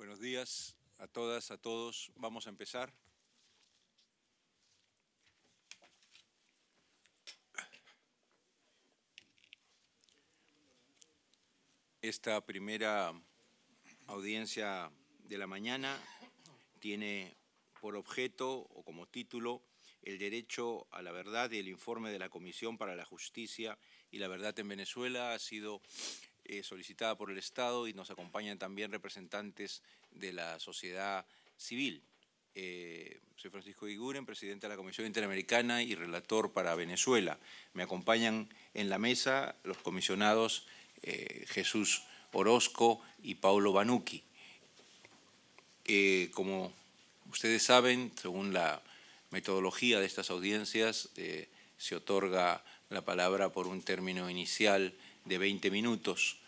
Buenos días a todas, a todos. Vamos a empezar. Esta primera audiencia de la mañana tiene por objeto o como título el derecho a la verdad y el informe de la Comisión para la Justicia y la Verdad en Venezuela ha sido eh, solicitada por el Estado y nos acompañan también representantes de la sociedad civil. Eh, soy Francisco Iguren, presidente de la Comisión Interamericana y relator para Venezuela. Me acompañan en la mesa los comisionados eh, Jesús Orozco y Paulo Banuki. como ustedes saben, según la metodología de estas audiencias, se otorga la palabra por un término inicial de 20 minutos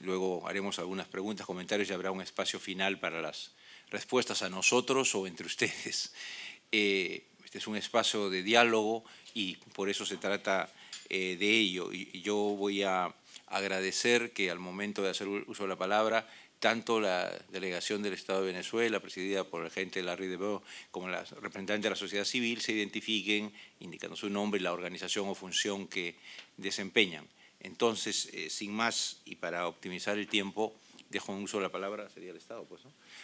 Luego haremos algunas preguntas, comentarios y habrá un espacio final para las respuestas a nosotros o entre ustedes. Eh, este es un espacio de diálogo y por eso se trata eh, de ello. Y yo voy a agradecer que al momento de hacer uso de la palabra, tanto la delegación del Estado de Venezuela, presidida por el gente Larry Beau, como la representante de la sociedad civil, se identifiquen indicando su nombre, la organización o función que desempeñan. Entonces, eh, sin más, y para optimizar el tiempo, dejo un uso la palabra, sería el Estado, pues,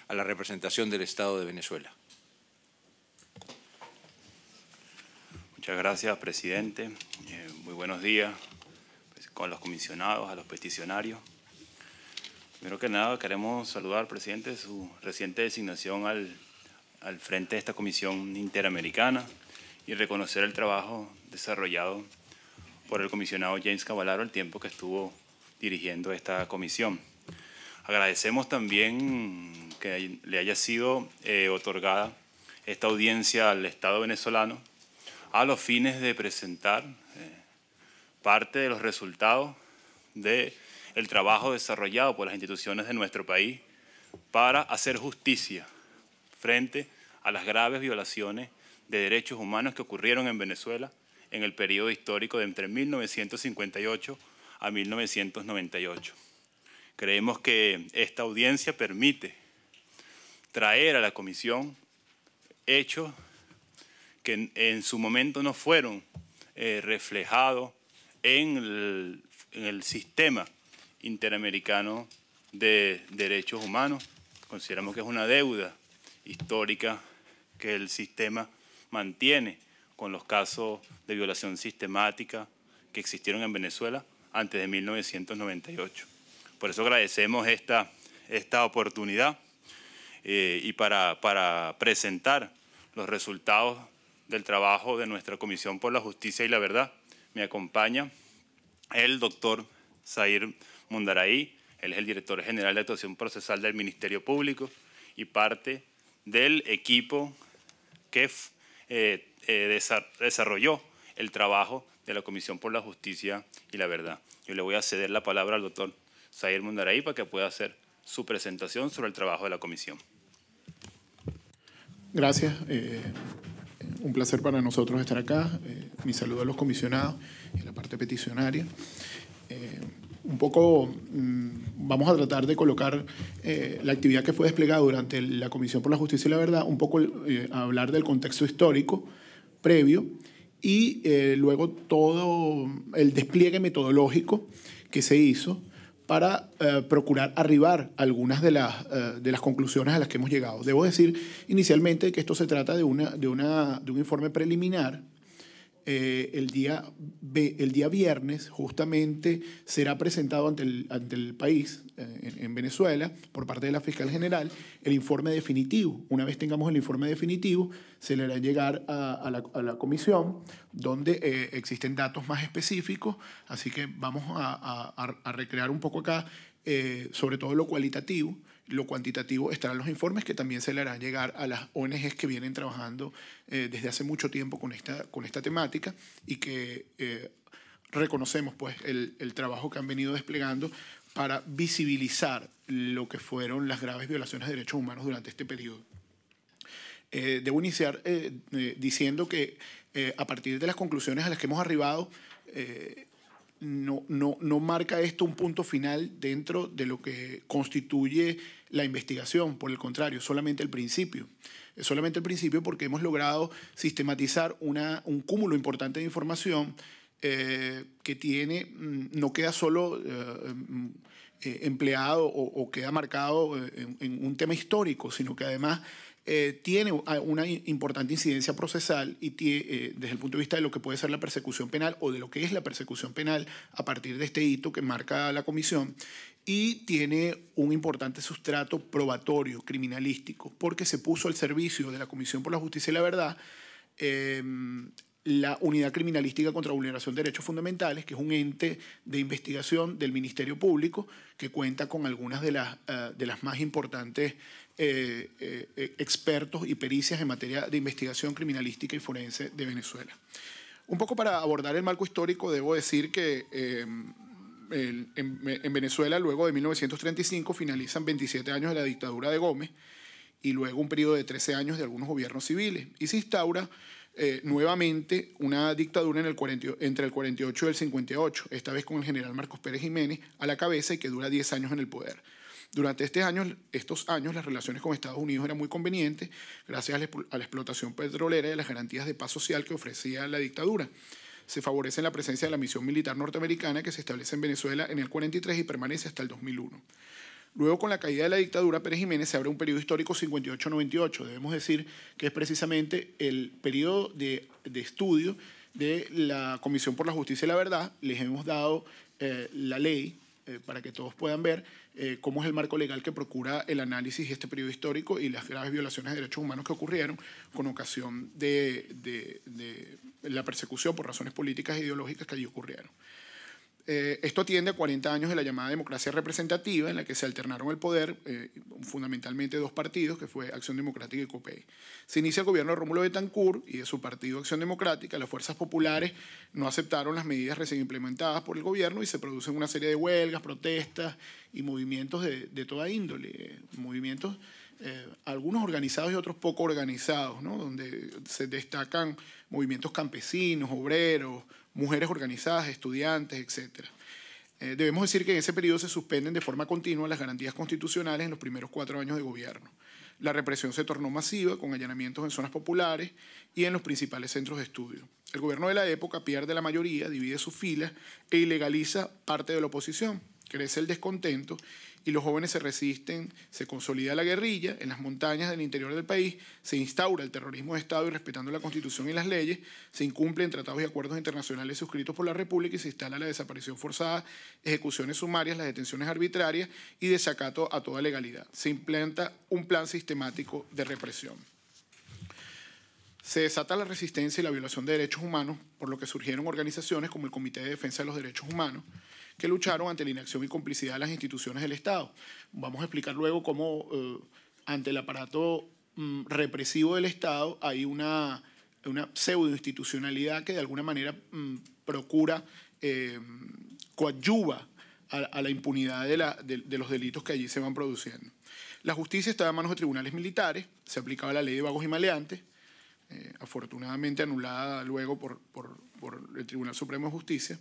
a la representación del Estado de Venezuela. Muchas gracias, presidente. Eh, muy buenos días pues, con los comisionados, a los peticionarios. Primero que nada, queremos saludar, presidente, su reciente designación al, al frente de esta Comisión Interamericana y reconocer el trabajo desarrollado por el comisionado James Cavalaro el tiempo que estuvo dirigiendo esta comisión. Agradecemos también que le haya sido eh, otorgada esta audiencia al Estado venezolano a los fines de presentar eh, parte de los resultados del el trabajo desarrollado por las instituciones de nuestro país para hacer justicia frente a las graves violaciones de derechos humanos que ocurrieron en Venezuela en el periodo histórico de entre 1958 a 1998. Creemos que esta audiencia permite traer a la comisión hechos que en, su momento no fueron eh, reflejados en el, en el sistema interamericano de derechos humanos. Consideramos que es una deuda histórica que el sistema mantiene con los casos de violación sistemática que existieron en Venezuela antes de 1998. Por eso agradecemos esta, esta oportunidad eh, y para, para presentar los resultados del trabajo de nuestra Comisión por la Justicia y la Verdad. Me acompaña el doctor Zair Mundaraí, él es el director general de actuación procesal del Ministerio Público y parte del equipo que eh, eh, desarrolló el trabajo de la Comisión por la Justicia y la Verdad. Yo le voy a ceder la palabra al doctor Zahir Mundaray para que pueda hacer su presentación sobre el trabajo de la Comisión. Gracias. Eh, un placer para nosotros estar acá. mi saludo a los comisionados y a la parte peticionaria un poco mm, vamos a tratar de colocar eh, la actividad que fue desplegada durante la Comisión por la Justicia y la Verdad, un poco eh, hablar del contexto histórico previo y eh, luego todo el despliegue metodológico que se hizo para procurar arribar algunas de las, de las conclusiones a las que hemos llegado. Debo decir inicialmente que esto se trata de, una, de, una, de un informe preliminar eh, el, día, el día viernes justamente será presentado ante el, ante el país, eh, en, Venezuela, por parte de la fiscal general, el informe definitivo. Una vez tengamos el informe definitivo, se le hará llegar a, a, la, a la, comisión, donde eh, existen datos más específicos, así que vamos a recrear un poco acá, sobre todo lo cualitativo. Lo cuantitativo estarán los informes que también se le harán llegar a las ONGs que vienen trabajando eh, desde hace mucho tiempo con esta, con esta temática y que eh, reconocemos pues, el, trabajo que han venido desplegando para visibilizar lo que fueron las graves violaciones de derechos humanos durante este periodo. Eh, debo iniciar diciendo que a partir de las conclusiones a las que hemos arribado, no, no, marca esto un punto final dentro de lo que constituye la investigación, por el contrario, solamente el principio. Es solamente el principio porque hemos logrado sistematizar un cúmulo importante de información eh, que tiene, mm, no queda solo eh, mm, eh, empleado o, queda marcado en, un tema histórico, sino que además eh, tiene ah, una importante incidencia procesal y eh, desde el punto de vista de lo que puede ser la persecución penal o de lo que es la persecución penal a partir de este hito que marca la comisión y tiene un importante sustrato probatorio, criminalístico, porque se puso al servicio de la Comisión por la Justicia y la Verdad em, la Unidad Criminalística contra Vulneración de Derechos Fundamentales, que es un ente de investigación del Ministerio Público que cuenta con algunas de las, eh, de las más importantes eh, eh, expertos y pericias en materia de investigación criminalística y forense de Venezuela. Un poco para abordar el marco histórico, debo decir que en, en Venezuela, luego de 1935, finalizan 27 años de la dictadura de Gómez y luego un periodo de 13 años de algunos gobiernos civiles y se instaura eh, nuevamente una dictadura en el entre el 48 y el 58, esta vez con el general Marcos Pérez Jiménez a la cabeza y que dura 10 años en el poder. Durante este estos años las relaciones con Estados Unidos eran muy convenientes gracias a la explotación petrolera y a las garantías de paz social que ofrecía la dictadura. Se favorece la presencia de la misión militar norteamericana que se establece en Venezuela en el 43 y permanece hasta el 2001. Luego, con la caída de la dictadura, Pérez Jiménez se abre un periodo histórico 58-98. Debemos decir que es precisamente el periodo de, estudio de la Comisión por la Justicia y la Verdad. Les hemos dado eh, la ley eh, para que todos puedan ver eh, cómo es el marco legal que procura el análisis de este periodo histórico y las graves violaciones de derechos humanos que ocurrieron con ocasión de, de la persecución por razones políticas e ideológicas que allí ocurrieron. Eh, esto tiende a 40 años de la llamada democracia representativa, en la que se alternaron el poder eh, fundamentalmente dos partidos, que fue Acción Democrática y COPEI. Se inicia el gobierno de Rómulo Betancourt y de su partido Acción Democrática. Las fuerzas populares no aceptaron las medidas recién implementadas por el gobierno y se producen una serie de huelgas, protestas y movimientos de, toda índole, eh, movimientos eh, algunos organizados y otros poco organizados, ¿no? donde se destacan movimientos campesinos, obreros, mujeres organizadas, estudiantes, etc. Eh, debemos decir que en ese periodo se suspenden de forma continua las garantías constitucionales en los primeros cuatro años de gobierno. La represión se tornó masiva con allanamientos en zonas populares y en los principales centros de estudio. El gobierno de la época pierde la mayoría, divide sus filas e ilegaliza parte de la oposición crece el descontento y los jóvenes se resisten, se consolida la guerrilla en las montañas del interior del país, se instaura el terrorismo de Estado y respetando la Constitución y las leyes, se incumplen tratados y acuerdos internacionales suscritos por la República y se instala la desaparición forzada, ejecuciones sumarias, las detenciones arbitrarias y desacato a toda legalidad. Se implanta un plan sistemático de represión. Se desata la resistencia y la violación de derechos humanos, por lo que surgieron organizaciones como el Comité de Defensa de los Derechos Humanos, que lucharon ante la inacción y complicidad de las instituciones del Estado. Vamos a explicar luego cómo eh, ante el aparato mm, represivo del Estado hay una, una pseudo-institucionalidad que de alguna manera mm, procura, eh, coadyuva a, la impunidad de, los delitos que allí se van produciendo. La justicia estaba en manos de tribunales militares, se aplicaba la ley de vagos y maleantes, eh, afortunadamente anulada luego por, por, el Tribunal Supremo de Justicia,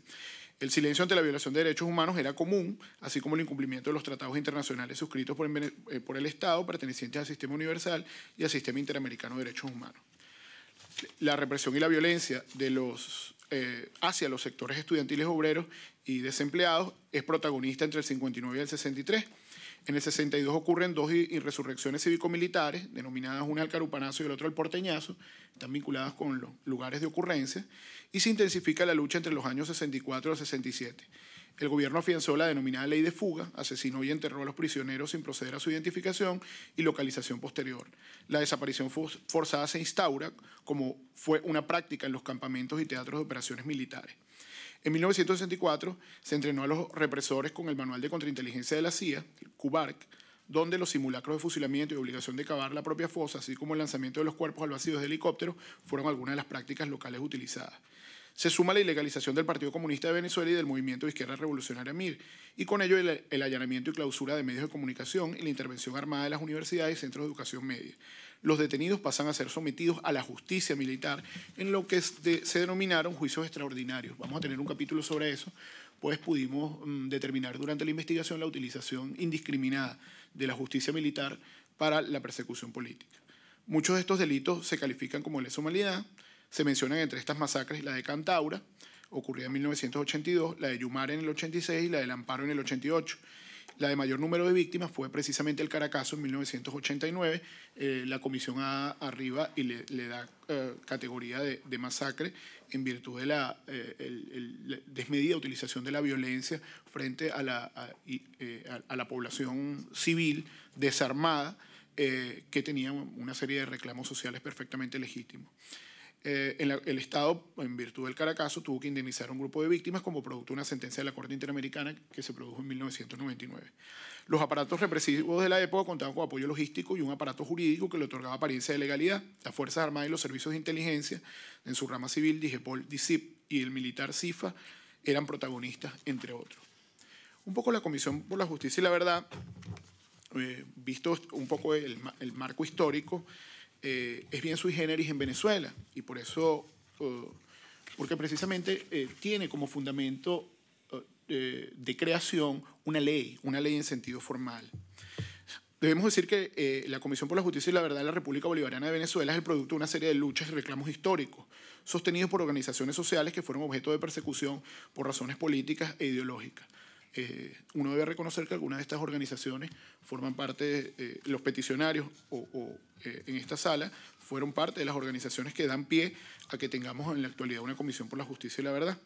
el silencio ante la violación de derechos humanos era común, así como el incumplimiento de los tratados internacionales suscritos por el, eh, Estado pertenecientes al sistema universal y al sistema interamericano de derechos humanos. La represión y la violencia eh, hacia los sectores estudiantiles obreros y desempleados es protagonista entre el 59 y el 63. En el 62 ocurren dos irresurrecciones cívico-militares, denominadas una al Carupanazo y el otro al Porteñazo, están vinculadas con los lugares de ocurrencia, y se intensifica la lucha entre los años 64 y 67. El gobierno afianzó la denominada ley de fuga, asesinó y enterró a los prisioneros sin proceder a su identificación y localización posterior. La desaparición forzada se instaura como fue una práctica en los campamentos y teatros de operaciones militares. En 1964 se entrenó a los represores con el Manual de Contrainteligencia de la CIA, el CUBARC, donde los simulacros de fusilamiento y obligación de cavar la propia fosa, así como el lanzamiento de los cuerpos al vacío de helicóptero, fueron algunas de las prácticas locales utilizadas se suma la ilegalización del Partido Comunista de Venezuela y del Movimiento de Izquierda Revolucionaria MIR, y con ello el, allanamiento y clausura de medios de comunicación y la intervención armada de las universidades y centros de educación media. Los detenidos pasan a ser sometidos a la justicia militar en lo que se denominaron juicios extraordinarios. Vamos a tener un capítulo sobre eso, pues pudimos mm, determinar durante la investigación la utilización indiscriminada de la justicia militar para la persecución política. Muchos de estos delitos se califican como lesa humanidad, se mencionan entre estas masacres la de Cantaura, ocurrida en 1982, la de Yumar en el 86 y la del Amparo en el 88. La de mayor número de víctimas fue precisamente el Caracazo en 1989. Eh, la comisión arriba y le, da eh, categoría de, masacre en virtud de eh, la, desmedida utilización de la violencia frente a la población civil desarmada que tenía una serie de reclamos sociales perfectamente legítimos. Eh, el, Estado, en virtud del Caracazo, tuvo que indemnizar a un grupo de víctimas como producto de una sentencia de la Corte Interamericana que se produjo en 1999. Los aparatos represivos de la época contaban con apoyo logístico y un aparato jurídico que le otorgaba apariencia de legalidad. Las Fuerzas Armadas y los servicios de inteligencia, en su rama civil, Digepol, DICIP y el militar CIFA, eran protagonistas, entre otros. Un poco la Comisión por la Justicia y la Verdad, eh, visto un poco el, el marco histórico, eh, es bien sui generis en Venezuela y por eso, eh, porque precisamente eh, tiene como fundamento de creación una ley, una ley en sentido formal. Debemos decir que la Comisión por la Justicia y la Verdad de la República Bolivariana de Venezuela es el producto de una serie de luchas y reclamos históricos, sostenidos por organizaciones sociales que fueron objeto de persecución por razones políticas e ideológicas. Eh, uno debe reconocer que algunas de estas organizaciones forman parte, de, eh, los peticionarios o, eh, en esta sala fueron parte de las organizaciones que dan pie a que tengamos en la actualidad una Comisión por la Justicia y la Verdad.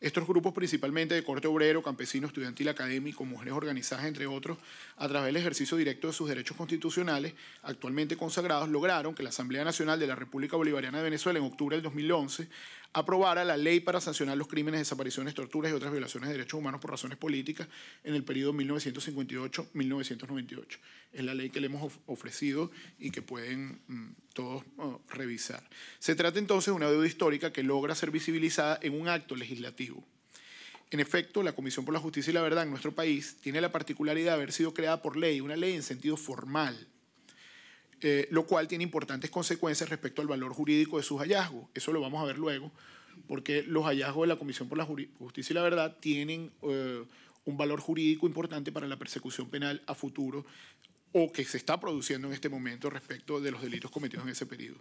Estos grupos principalmente de corte obrero, campesino, estudiantil, académico, mujeres organizadas, entre otros, a través del ejercicio directo de sus derechos constitucionales, actualmente consagrados, lograron que la Asamblea Nacional de la República Bolivariana de Venezuela en octubre del 2011 aprobara la ley para sancionar los crímenes, desapariciones, torturas y otras violaciones de derechos humanos por razones políticas en el periodo 1958-1998. Es la ley que le hemos ofrecido y que pueden mm, todos oh, revisar. Se trata entonces de una deuda histórica que logra ser visibilizada en un acto legislativo. En efecto, la Comisión por la Justicia y la Verdad en nuestro país tiene la particularidad de haber sido creada por ley, una ley en sentido formal eh, lo cual tiene importantes consecuencias respecto al valor jurídico de sus hallazgos. Eso lo vamos a ver luego, porque los hallazgos de la Comisión por la Justicia y la Verdad tienen eh, un valor jurídico importante para la persecución penal a futuro o que se está produciendo en este momento respecto de los delitos cometidos en ese periodo.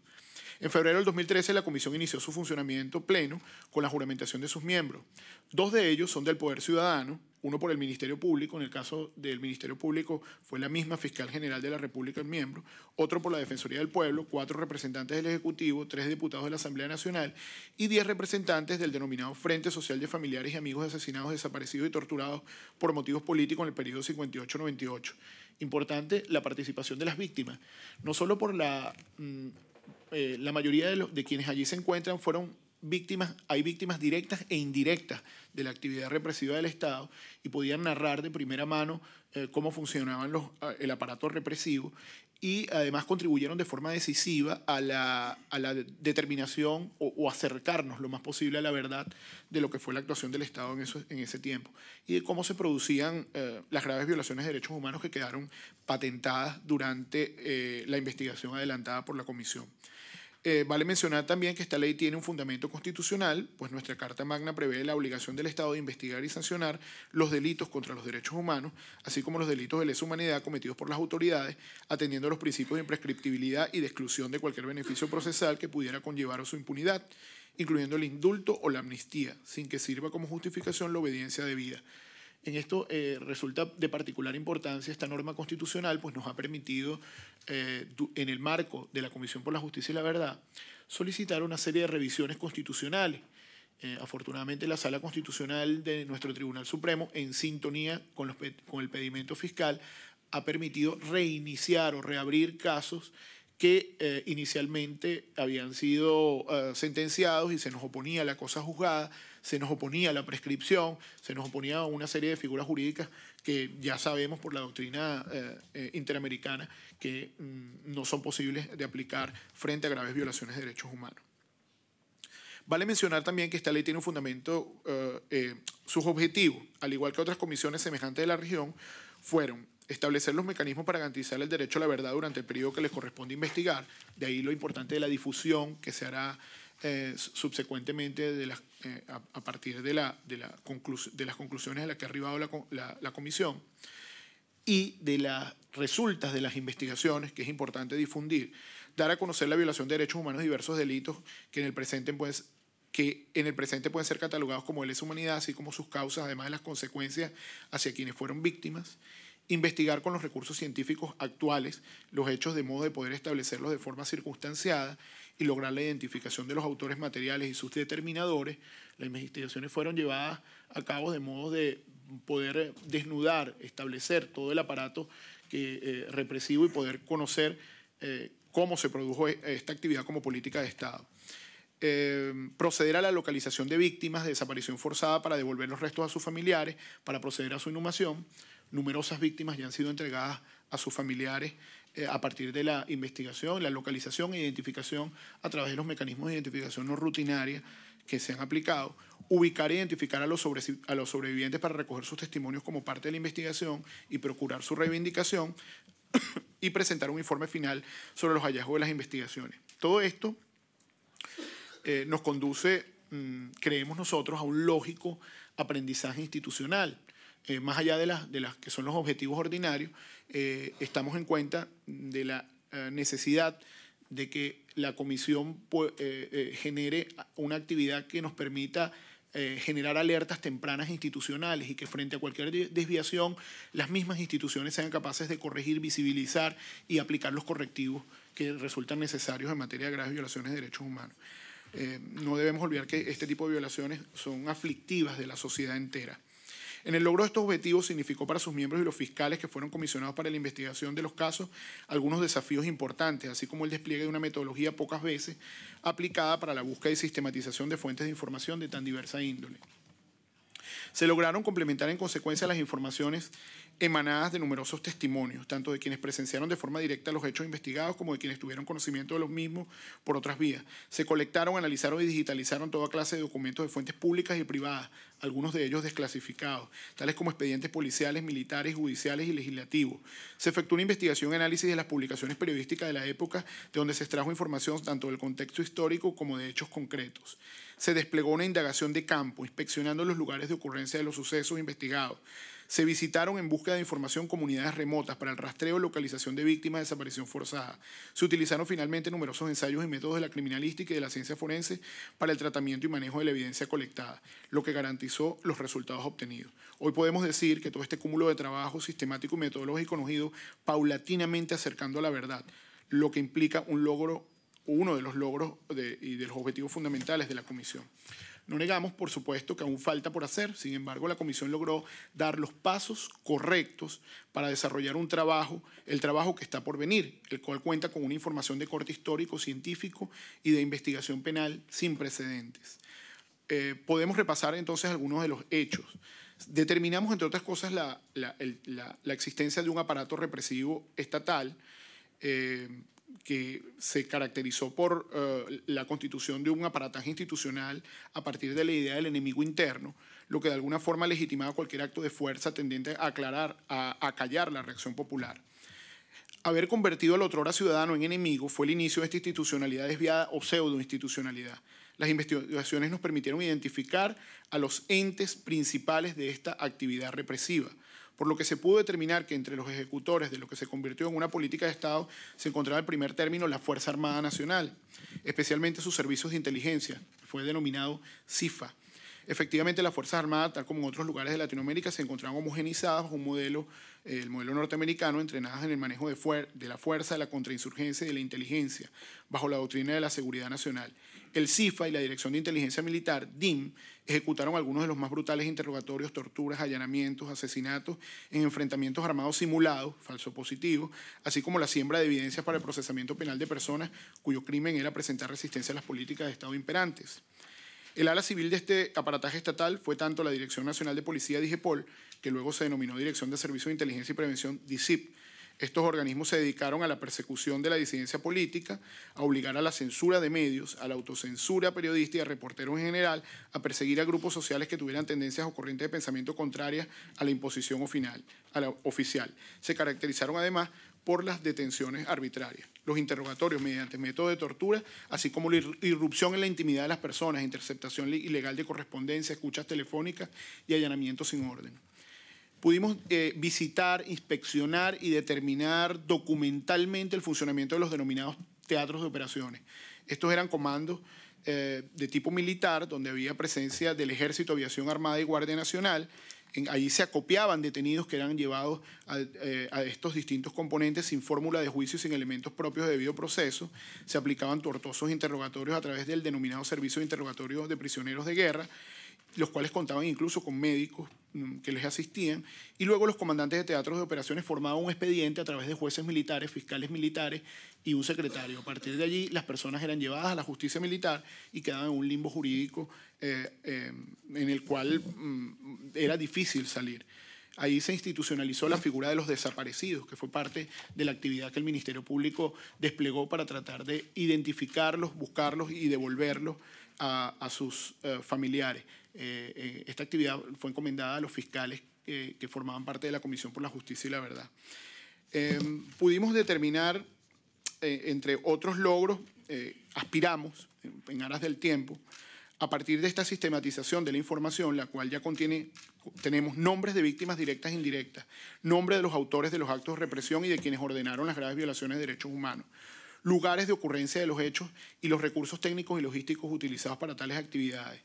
En febrero del 2013 la comisión inició su funcionamiento pleno con la juramentación de sus miembros. Dos de ellos son del Poder Ciudadano, uno por el Ministerio Público, en el caso del Ministerio Público fue la misma fiscal general de la República el miembro, otro por la Defensoría del Pueblo, cuatro representantes del Ejecutivo, tres diputados de la Asamblea Nacional y diez representantes del denominado Frente Social de Familiares y Amigos Asesinados, Desaparecidos y Torturados por motivos políticos en el periodo 58-98 importante la participación de las víctimas, no solo por la, mm, eh, la mayoría de, los, de quienes allí se encuentran fueron víctimas, hay víctimas directas e indirectas de la actividad represiva del Estado y podían narrar de primera mano eh, cómo funcionaban los, ah, el aparato represivo y además contribuyeron de forma decisiva a la, determinación o, o, acercarnos lo más posible a la verdad de lo que fue la actuación del Estado en, ese tiempo y de cómo se producían eh, las graves violaciones de derechos humanos que quedaron patentadas durante eh, la investigación adelantada por la Comisión. Eh, vale mencionar también que esta ley tiene un fundamento constitucional, pues nuestra Carta Magna prevé la obligación del Estado de investigar y sancionar los delitos contra los derechos humanos, así como los delitos de lesa humanidad cometidos por las autoridades, atendiendo a los principios de imprescriptibilidad y de exclusión de cualquier beneficio procesal que pudiera conllevar a su impunidad, incluyendo el indulto o la amnistía, sin que sirva como justificación la obediencia debida. En esto eh, resulta de particular importancia esta norma constitucional, pues nos ha permitido, eh, en el marco de la Comisión por la Justicia y la Verdad, solicitar una serie de revisiones constitucionales. Eh, afortunadamente la Sala Constitucional de nuestro Tribunal Supremo, en sintonía con, con el pedimento fiscal, ha permitido reiniciar o reabrir casos que eh, inicialmente habían sido eh, sentenciados y se nos oponía la cosa juzgada, se nos oponía la prescripción, se nos oponía a una serie de figuras jurídicas que ya sabemos por la doctrina eh, interamericana que mm, no son posibles de aplicar frente a graves violaciones de derechos humanos. Vale mencionar también que esta ley tiene un fundamento, sus objetivos, al igual que otras comisiones semejantes de la región, fueron establecer los mecanismos para garantizar el derecho a la verdad durante el periodo que les corresponde investigar, de ahí lo importante de la difusión que se hará eh, subsecuentemente de eh, a, partir de, la, de, las conclusiones a las que ha arribado la, comisión y de las resultas de las investigaciones, que es importante difundir, dar a conocer la violación de derechos humanos diversos delitos que en el presente pues, que en el presente pueden ser catalogados como de lesa humanidad, así como sus causas, además de las consecuencias hacia quienes fueron víctimas investigar con los recursos científicos actuales los hechos de modo de poder establecerlos de forma circunstanciada y lograr la identificación de los autores materiales y sus determinadores. Las investigaciones fueron llevadas a cabo de modo de poder desnudar, establecer todo el aparato que, eh, represivo y poder conocer eh, cómo se produjo e-, esta actividad como política de Estado. Eh, proceder a la localización de víctimas de desaparición forzada para devolver los restos a sus familiares, para proceder a su inhumación, Numerosas víctimas ya han sido entregadas a sus familiares eh, a partir de la investigación, la localización e identificación a través de los mecanismos de identificación no rutinaria que se han aplicado, ubicar e identificar a los, sobrevivientes para recoger sus testimonios como parte de la investigación y procurar su reivindicación y presentar un informe final sobre los hallazgos de las investigaciones. Todo esto eh, nos conduce, mm, creemos nosotros, a un lógico aprendizaje institucional eh, más allá de las, que son los objetivos ordinarios, eh, estamos en cuenta de la eh, necesidad de que la comisión genere una actividad que nos permita generar alertas tempranas institucionales y que frente a cualquier desviación las mismas instituciones sean capaces de corregir, visibilizar y aplicar los correctivos que resultan necesarios en materia de graves violaciones de derechos humanos. no debemos olvidar que este tipo de violaciones son aflictivas de la sociedad entera. En el logro de estos objetivos significó para sus miembros y los fiscales que fueron comisionados para la investigación de los casos algunos desafíos importantes, así como el despliegue de una metodología pocas veces aplicada para la búsqueda y sistematización de fuentes de información de tan diversa índole. Se lograron complementar en consecuencia las informaciones emanadas de numerosos testimonios, tanto de quienes presenciaron de forma directa los hechos investigados como de quienes tuvieron conocimiento de los mismos por otras vías. Se colectaron, analizaron y digitalizaron toda clase de documentos de fuentes públicas y privadas, algunos de ellos desclasificados, tales como expedientes policiales, militares, judiciales y legislativos. Se efectuó una investigación y análisis de las publicaciones periodísticas de la época, de donde se extrajo información tanto del contexto histórico como de hechos concretos se desplegó una indagación de campo, inspeccionando los lugares de ocurrencia de los sucesos investigados. Se visitaron en búsqueda de información comunidades remotas para el rastreo y localización de víctimas de desaparición forzada. Se utilizaron finalmente numerosos ensayos y métodos de la criminalística y de la ciencia forense para el tratamiento y manejo de la evidencia colectada, lo que garantizó los resultados obtenidos. Hoy podemos decir que todo este cúmulo de trabajo sistemático y metodológico nos ha ido paulatinamente acercando a la verdad, lo que implica un logro uno de los logros y de los objetivos fundamentales de la comisión. No negamos, por supuesto, que aún falta por hacer, sin embargo, la Comisión logró dar los pasos correctos para desarrollar un trabajo, el trabajo que está por venir, el cual cuenta con una información de corte histórico, científico y de investigación penal sin precedentes. Eh, podemos repasar entonces algunos de los hechos. Determinamos, entre otras cosas, la, existencia de un aparato represivo estatal. Eh, que se caracterizó por eh, la constitución de un aparataje institucional a partir de la idea del enemigo interno, lo que de alguna forma legitimaba cualquier acto de fuerza tendiente a aclarar, a, callar la reacción popular. Haber convertido al otrora ciudadano en enemigo fue el inicio de esta institucionalidad desviada o pseudo-institucionalidad. Las investigaciones nos permitieron identificar a los entes principales de esta actividad represiva por lo que se pudo determinar que entre los ejecutores de lo que se convirtió en una política de Estado se encontraba el primer término la Fuerza Armada Nacional, especialmente sus servicios de inteligencia, fue denominado CIFA. Efectivamente, la Fuerza Armada, tal como en otros lugares de Latinoamérica, se encontraban homogenizadas bajo modelo, eh, el modelo norteamericano, entrenadas en el manejo de, de la fuerza, de la contrainsurgencia y de la inteligencia, bajo la doctrina de la seguridad nacional el CIFA y la Dirección de Inteligencia Militar, DIM, ejecutaron algunos de los más brutales interrogatorios, torturas, allanamientos, asesinatos en enfrentamientos armados simulados, falso positivo, así como la siembra de evidencias para el procesamiento penal de personas cuyo crimen era presentar resistencia a las políticas de Estado imperantes. El ala civil de este aparataje estatal fue tanto la Dirección Nacional de Policía, DIGEPOL, que luego se denominó Dirección de Servicios de Inteligencia y Prevención, DICIP, estos organismos se dedicaron a la persecución de la disidencia política, a obligar a la censura de medios, a la autocensura periodística y a reporteros en general, a perseguir a grupos sociales que tuvieran tendencias o corrientes de pensamiento contrarias a la imposición oficial. Se caracterizaron además por las detenciones arbitrarias, los interrogatorios mediante métodos de tortura, así como la irrupción en la intimidad de las personas, interceptación ilegal de correspondencia, escuchas telefónicas y allanamientos sin orden pudimos eh, visitar, inspeccionar y determinar documentalmente el funcionamiento de los denominados teatros de operaciones. Estos eran comandos eh, de tipo militar, donde había presencia del Ejército, Aviación Armada y Guardia Nacional. allí se acopiaban detenidos que eran llevados a, eh, estos distintos componentes sin fórmula de juicio sin elementos propios de debido proceso. Se aplicaban tortosos interrogatorios a través del denominado Servicio de Interrogatorios de Prisioneros de Guerra los cuales contaban incluso con médicos mm, que les asistían, y luego los comandantes de teatros de operaciones formaban un expediente a través de jueces militares, fiscales militares y un secretario. A partir de allí, las personas eran llevadas a la justicia militar y quedaban en un limbo jurídico eh, eh, en el cual mm, era difícil salir. Ahí se institucionalizó la figura de los desaparecidos, que fue parte de la actividad que el Ministerio Público desplegó para tratar de identificarlos, buscarlos y devolverlos a, sus eh, familiares. Eh, eh, esta actividad fue encomendada a los fiscales que formaban parte de la Comisión por la Justicia y la Verdad. Em, pudimos determinar, eh, entre otros logros, aspiramos, en, en aras del tiempo, a partir de esta sistematización de la información, la cual ya contiene, tenemos nombres de víctimas directas e indirectas, nombre de los autores de los actos de represión y de quienes ordenaron las graves violaciones de derechos humanos, lugares de ocurrencia de los hechos y los recursos técnicos y logísticos utilizados para tales actividades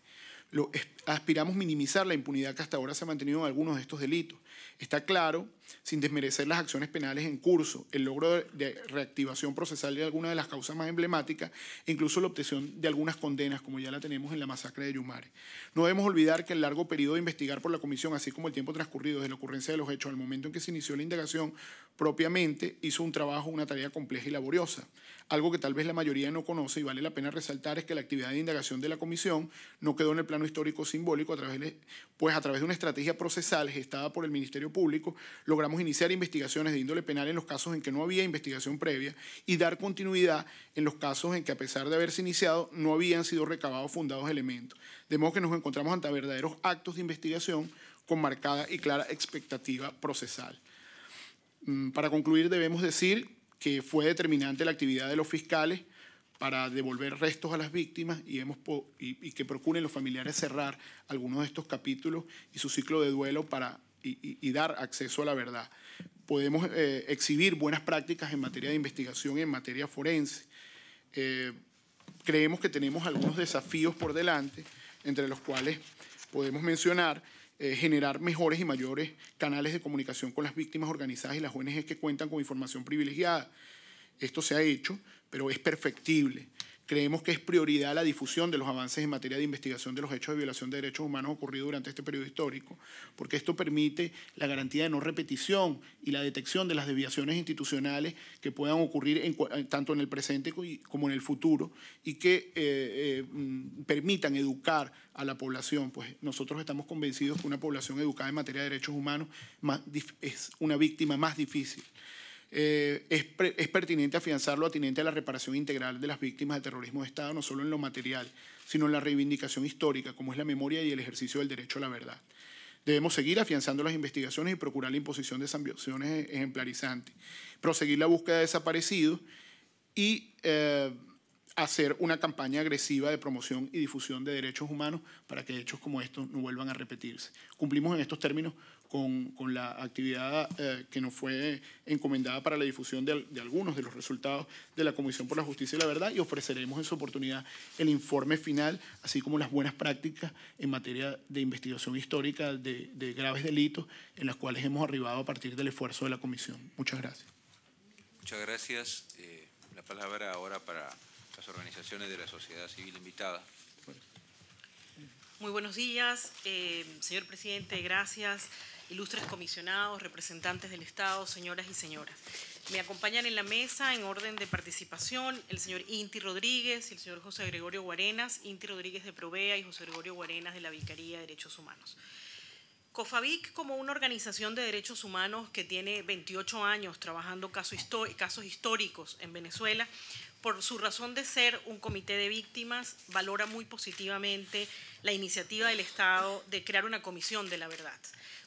aspiramos minimizar la impunidad que hasta ahora se ha mantenido en algunos de estos delitos. Está claro, sin desmerecer las acciones penales en curso, el logro de reactivación procesal de alguna de las causas más emblemáticas e incluso la obtención de algunas condenas, como ya la tenemos en la masacre de Yumare. No debemos olvidar que el largo periodo de investigar por la Comisión, así como el tiempo transcurrido desde la ocurrencia de los hechos al momento en que se inició la indagación, propiamente hizo un trabajo, una tarea compleja y laboriosa. Algo que tal vez la mayoría no conoce y vale la pena resaltar es que la actividad de indagación de la Comisión no quedó en el plano histórico simbólico, a través de, pues a través de una estrategia procesal gestada por el Ministerio Ministerio Público, logramos iniciar investigaciones de índole penal en los casos en que no había investigación previa y dar continuidad en los casos en que a pesar de haberse iniciado no habían sido recabados fundados elementos. De modo que nos encontramos ante verdaderos actos de investigación con marcada y clara expectativa procesal. Mm, para concluir, debemos decir que fue determinante la actividad de los fiscales para devolver restos a las víctimas y, hemos y que procuren los familiares cerrar algunos de estos capítulos y su ciclo de duelo para y, dar acceso a la verdad. Podemos eh, exhibir buenas prácticas en materia de investigación, en materia forense. Eh, creemos que tenemos algunos desafíos por delante, entre los cuales podemos mencionar eh, generar mejores y mayores canales de comunicación con las víctimas organizadas y las ONGs que cuentan con información privilegiada. Esto se ha hecho, pero es perfectible. Creemos que es prioridad la difusión de los avances en materia de investigación de los hechos de violación de derechos humanos ocurridos durante este periodo histórico, porque esto permite la garantía de no repetición y la detección de las desviaciones institucionales que puedan ocurrir eh, tanto en el presente como en el futuro y que eh, eh, mm, permitan educar a la población. Pues nosotros estamos convencidos que una población educada en materia de derechos humanos es una víctima más difícil. Eh, es, pertinente afianzarlo lo atinente a la reparación integral de las víctimas de terrorismo de Estado, no solo en lo material, sino en la reivindicación histórica, como es la memoria y el ejercicio del derecho a la verdad. Debemos seguir afianzando las investigaciones y procurar la imposición de sanciones ejemplarizantes, proseguir la búsqueda de desaparecidos y eh, hacer una campaña agresiva de promoción y difusión de derechos humanos para que hechos como estos no vuelvan a repetirse. Cumplimos en estos términos con, la actividad eh, que nos fue encomendada para la difusión de, algunos de los resultados de la Comisión por la Justicia y la Verdad y ofreceremos en su oportunidad el informe final, así como las buenas prácticas en materia de investigación histórica de, graves delitos en las cuales hemos arribado a partir del esfuerzo de la Comisión. Muchas gracias. Muchas gracias. Eh, la palabra ahora para las organizaciones de la sociedad civil invitada. Muy buenos días, eh, señor presidente, gracias ilustres comisionados, representantes del Estado, señoras y señoras. Me acompañan en la mesa, en orden de participación, el señor Inti Rodríguez y el señor José Gregorio Guarenas, Inti Rodríguez de Provea y José Gregorio Guarenas de la Vicaría de Derechos Humanos. COFAVIC, como una organización de derechos humanos que tiene 28 años trabajando casos históricos en Venezuela, por su razón de ser un comité de víctimas, valora muy positivamente la iniciativa del Estado de crear una comisión de la verdad.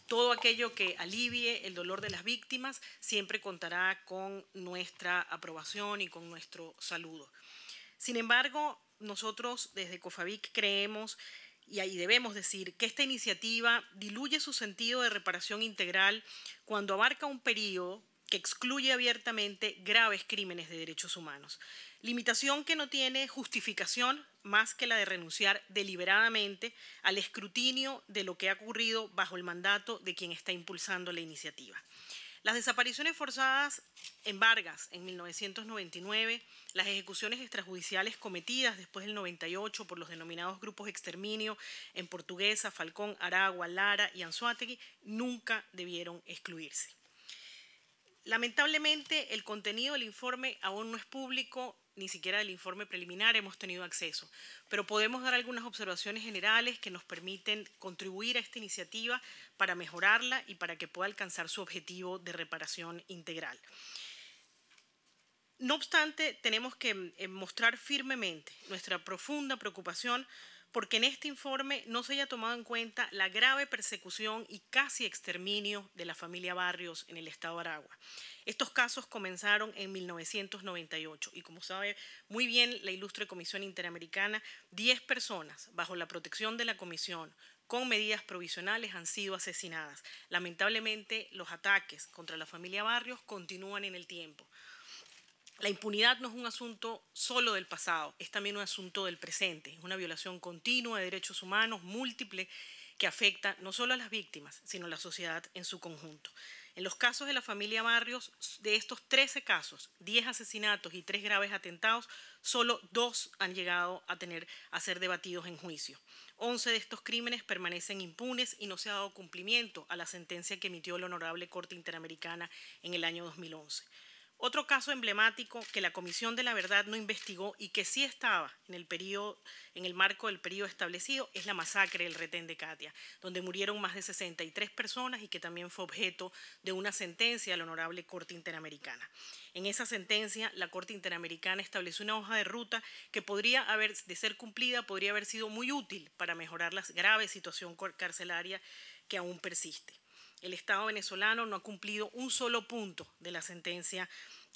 Todo aquello que alivie el dolor de las víctimas siempre contará con nuestra aprobación y con nuestro saludo. Sin embargo, nosotros desde COFAVIC creemos y ahí debemos decir que esta iniciativa diluye su sentido de reparación integral cuando abarca un periodo que excluye abiertamente graves crímenes de derechos humanos. Limitación que no tiene justificación más que la de renunciar deliberadamente al escrutinio de lo que ha ocurrido bajo el mandato de quien está impulsando la iniciativa. Las desapariciones forzadas en Vargas en 1999, las ejecuciones extrajudiciales cometidas después del 98 por los denominados grupos exterminio en Portuguesa, Falcón, Aragua, Lara y Anzuategui nunca debieron excluirse. Lamentablemente, el contenido del informe aún no es público, ni siquiera del informe preliminar hemos tenido acceso, pero podemos dar algunas observaciones generales que nos permiten contribuir a esta iniciativa para mejorarla y para que pueda alcanzar su objetivo de reparación integral. No obstante, tenemos que eh, mostrar firmemente nuestra profunda preocupación porque en este informe no se haya tomado en cuenta la grave persecución y casi exterminio de la familia Barrios en el estado Aragua. Estos casos comenzaron en 1998 y como sabe muy bien la ilustre Comisión Interamericana, 10 personas bajo la protección de la Comisión con medidas provisionales han sido asesinadas. Lamentablemente los ataques contra la familia Barrios continúan en el tiempo. La impunidad no es un asunto solo del pasado, es también un asunto del presente, es una violación continua de derechos humanos múltiple que afecta no solo a las víctimas, sino a la sociedad en su conjunto. En los casos de la familia Barrios, de estos 13 casos, 10 asesinatos y 3 graves atentados, solo 2 han llegado a, ser debatidos en juicio. 11 de estos crímenes permanecen impunes y no se ha dado cumplimiento a la sentencia que emitió la Honorable Corte Interamericana en el año 2011. Otro caso emblemático que la Comisión de la Verdad no investigó y que sí estaba en el, marco del periodo establecido es la masacre del retén de Katia, donde murieron más de 63 personas y que también fue objeto de una sentencia de la Honorable Corte Interamericana. En esa sentencia, la Corte Interamericana estableció una hoja de ruta que podría haber, de ser cumplida, podría haber sido muy útil para mejorar la grave situación carcelaria que aún persiste el Estado venezolano no ha cumplido un solo punto de la sentencia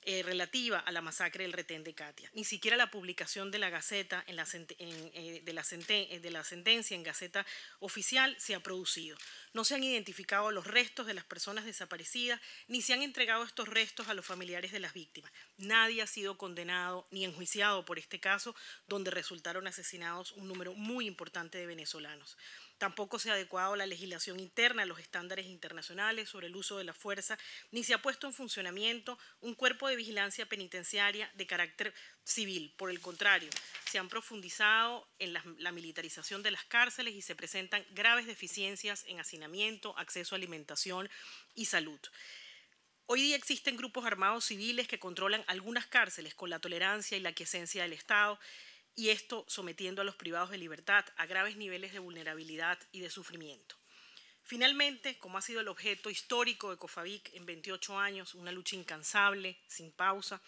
eh, relativa a la masacre del retén de Katia. Ni siquiera la publicación de la Gaceta en eh, de, la eh, de, la sentencia en Gaceta Oficial se ha producido. No se han identificado los restos de las personas desaparecidas, ni se han entregado estos restos a los familiares de las víctimas. Nadie ha sido condenado ni enjuiciado por este caso, donde resultaron asesinados un número muy importante de venezolanos. Tampoco se ha adecuado la legislación interna a los estándares internacionales sobre el uso de la fuerza, ni se ha puesto en funcionamiento un cuerpo de vigilancia penitenciaria de carácter civil. Por el contrario, se han profundizado en la, militarización de las cárceles y se presentan graves deficiencias en hacinamiento, acceso a alimentación y salud. Hoy día existen grupos armados civiles que controlan algunas cárceles con la tolerancia y la quiesencia del Estado y esto sometiendo a los privados de libertad a graves niveles de vulnerabilidad y de sufrimiento. Finalmente, como ha sido el objeto histórico de COFAVIC en 28 años, una lucha incansable, sin pausa,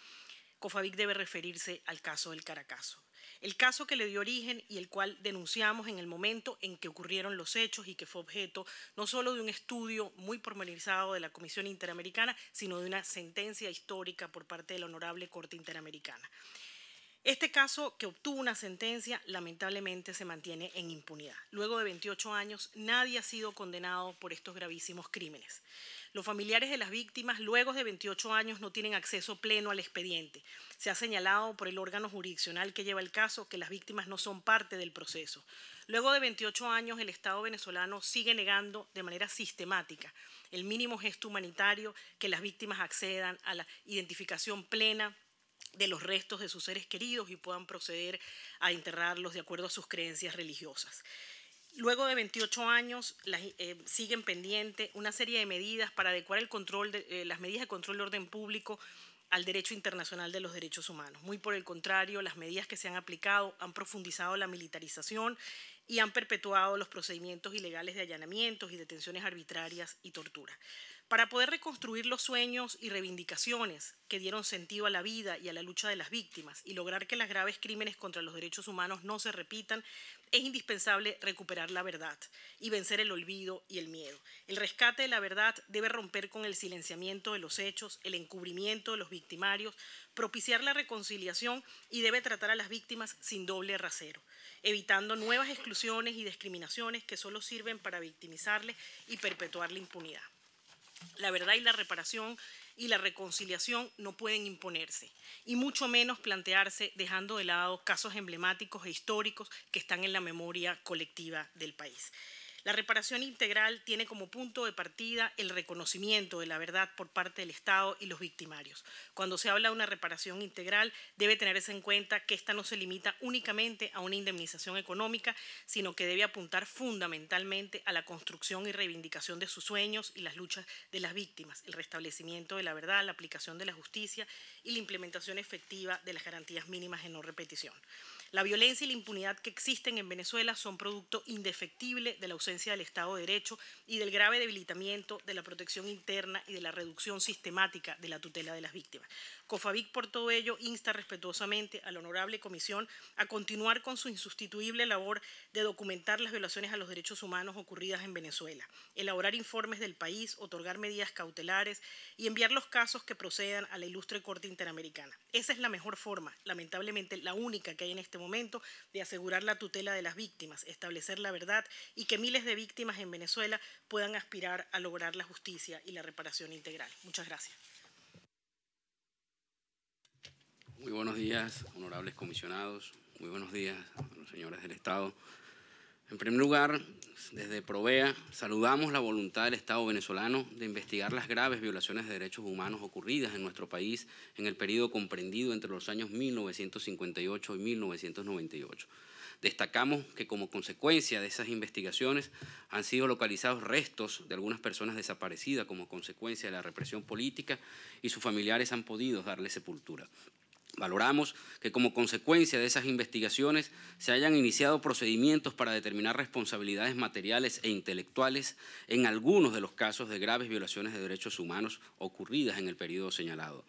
COFAVIC debe referirse al caso del Caracazo. El caso que le dio origen y el cual denunciamos en el momento en que ocurrieron los hechos y que fue objeto no solo de un estudio muy formalizado de la Comisión Interamericana, sino de una sentencia histórica por parte de la Honorable Corte Interamericana. Este caso, que obtuvo una sentencia, lamentablemente se mantiene en impunidad. Luego de 28 años, nadie ha sido condenado por estos gravísimos crímenes. Los familiares de las víctimas, luego de 28 años, no tienen acceso pleno al expediente. Se ha señalado por el órgano jurisdiccional que lleva el caso que las víctimas no son parte del proceso. Luego de 28 años, el Estado venezolano sigue negando de manera sistemática el mínimo gesto humanitario que las víctimas accedan a la identificación plena de los restos de sus seres queridos y puedan proceder a enterrarlos de acuerdo a sus creencias religiosas. Luego de 28 años, eh, siguen pendiente una serie de medidas para adecuar el control de, eh, las medidas de control de orden público al derecho internacional de los derechos humanos. Muy por el contrario, las medidas que se han aplicado han profundizado la militarización y han perpetuado los procedimientos ilegales de allanamientos y detenciones arbitrarias y tortura. Para poder reconstruir los sueños y reivindicaciones que dieron sentido a la vida y a la lucha de las víctimas y lograr que los graves crímenes contra los derechos humanos no se repitan, es indispensable recuperar la verdad y vencer el olvido y el miedo. El rescate de la verdad debe romper con el silenciamiento de los hechos, el encubrimiento de los victimarios, propiciar la reconciliación y debe tratar a las víctimas sin doble rasero evitando nuevas exclusiones y discriminaciones que solo sirven para victimizarle y perpetuar la impunidad. La verdad y la reparación y la reconciliación no pueden imponerse, y mucho menos plantearse dejando de lado casos emblemáticos e históricos que están en la memoria colectiva del país. La reparación integral tiene como punto de partida el reconocimiento de la verdad por parte del Estado y los victimarios. Cuando se habla de una reparación integral, debe tenerse en cuenta que esta no se limita únicamente a una indemnización económica, sino que debe apuntar fundamentalmente a la construcción y reivindicación de sus sueños y las luchas de las víctimas, el restablecimiento de la verdad, la aplicación de la justicia y la implementación efectiva de las garantías mínimas de no repetición. La violencia y la impunidad que existen en Venezuela son producto indefectible de la ausencia del Estado de Derecho y del grave debilitamiento de la protección interna y de la reducción sistemática de la tutela de las víctimas. COFAVIC por todo ello insta respetuosamente a la honorable comisión a continuar con su insustituible labor de documentar las violaciones a los derechos humanos ocurridas en Venezuela, elaborar informes del país, otorgar medidas cautelares y enviar los casos que procedan a la ilustre Corte Interamericana. Esa es la mejor forma, lamentablemente la única que hay en este momento, de asegurar la tutela de las víctimas, establecer la verdad y que miles de víctimas en Venezuela puedan aspirar a lograr la justicia y la reparación integral. Muchas gracias. Muy buenos días, honorables comisionados. Muy buenos días, los señores del Estado. En primer lugar, desde Provea saludamos la voluntad del Estado venezolano de investigar las graves violaciones de derechos humanos ocurridas en nuestro país en el periodo comprendido entre los años 1958 y 1998. Destacamos que como consecuencia de esas investigaciones han sido localizados restos de algunas personas desaparecidas como consecuencia de la represión política y sus familiares han podido darle sepultura. Valoramos que como consecuencia de esas investigaciones se hayan iniciado procedimientos para determinar responsabilidades materiales e intelectuales en algunos de los casos de graves violaciones de derechos humanos ocurridas en el periodo señalado.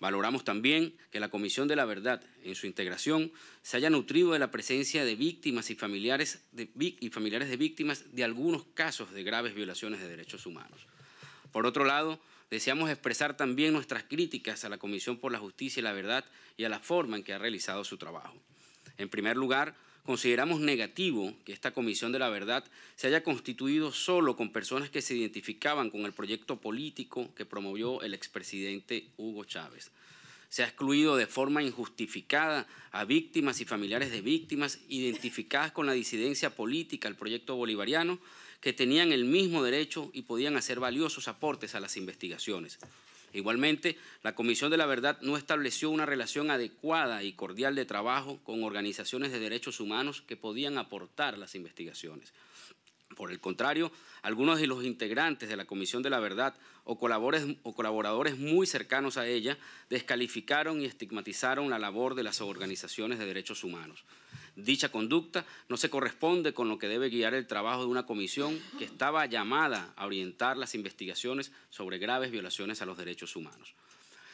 Valoramos también que la Comisión de la Verdad, en su integración, se haya nutrido de la presencia de víctimas y familiares de, y familiares de víctimas de algunos casos de graves violaciones de derechos humanos. Por otro lado, Deseamos expresar también nuestras críticas a la Comisión por la Justicia y la Verdad y a la forma en que ha realizado su trabajo. En primer lugar, consideramos negativo que esta Comisión de la Verdad se haya constituido solo con personas que se identificaban con el proyecto político que promovió el expresidente Hugo Chávez. Se ha excluido de forma injustificada a víctimas y familiares de víctimas identificadas con la disidencia política al proyecto bolivariano que tenían el mismo derecho y podían hacer valiosos aportes a las investigaciones. Igualmente, la Comisión de la Verdad no estableció una relación adecuada y cordial de trabajo con organizaciones de derechos humanos que podían aportar las investigaciones. Por el contrario, algunos de los integrantes de la Comisión de la Verdad o colaboradores, muy cercanos a ella descalificaron y estigmatizaron la labor de las organizaciones de derechos humanos. Dicha conducta no se corresponde con lo que debe guiar el trabajo de una comisión que estaba llamada a orientar las investigaciones sobre graves violaciones a los derechos humanos.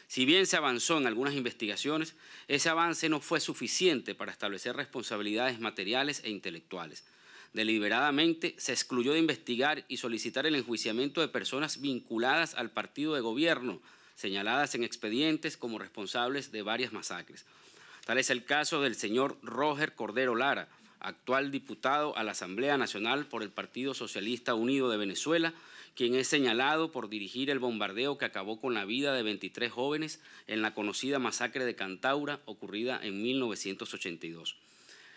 Si bien se avanzó en algunas investigaciones, ese avance no fue suficiente para establecer responsabilidades materiales e intelectuales. Deliberadamente se excluyó de investigar y solicitar el enjuiciamiento de personas vinculadas al partido de gobierno, señaladas en expedientes como responsables de varias masacres. Tal es el caso del señor Roger Cordero Lara, actual diputado a la Asamblea Nacional por el Partido Socialista Unido de Venezuela, quien es señalado por dirigir el bombardeo que acabó con la vida de 23 jóvenes en la conocida masacre de Cantaura ocurrida en 1982.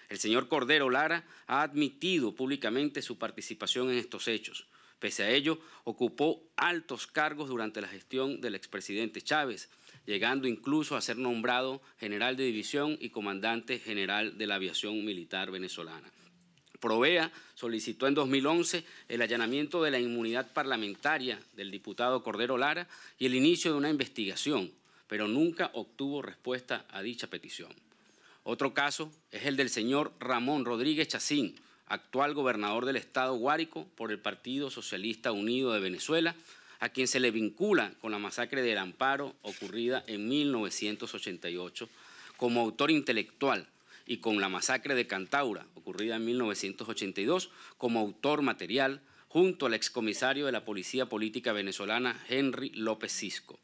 El señor Cordero Lara ha admitido públicamente su participación en estos hechos. Pese a ello, ocupó altos cargos durante la gestión del expresidente Chávez, llegando incluso a ser nombrado general de división y comandante general de la aviación militar venezolana. Provea solicitó en 2011 el allanamiento de la inmunidad parlamentaria del diputado Cordero Lara y el inicio de una investigación, pero nunca obtuvo respuesta a dicha petición. Otro caso es el del señor Ramón Rodríguez Chacín, actual gobernador del estado Guárico por el Partido Socialista Unido de Venezuela, a quien se le vincula con la masacre del Amparo ocurrida en 1988 como autor intelectual y con la masacre de Cantaura ocurrida en 1982 como autor material junto al excomisario de la Policía Política Venezolana Henry López Cisco.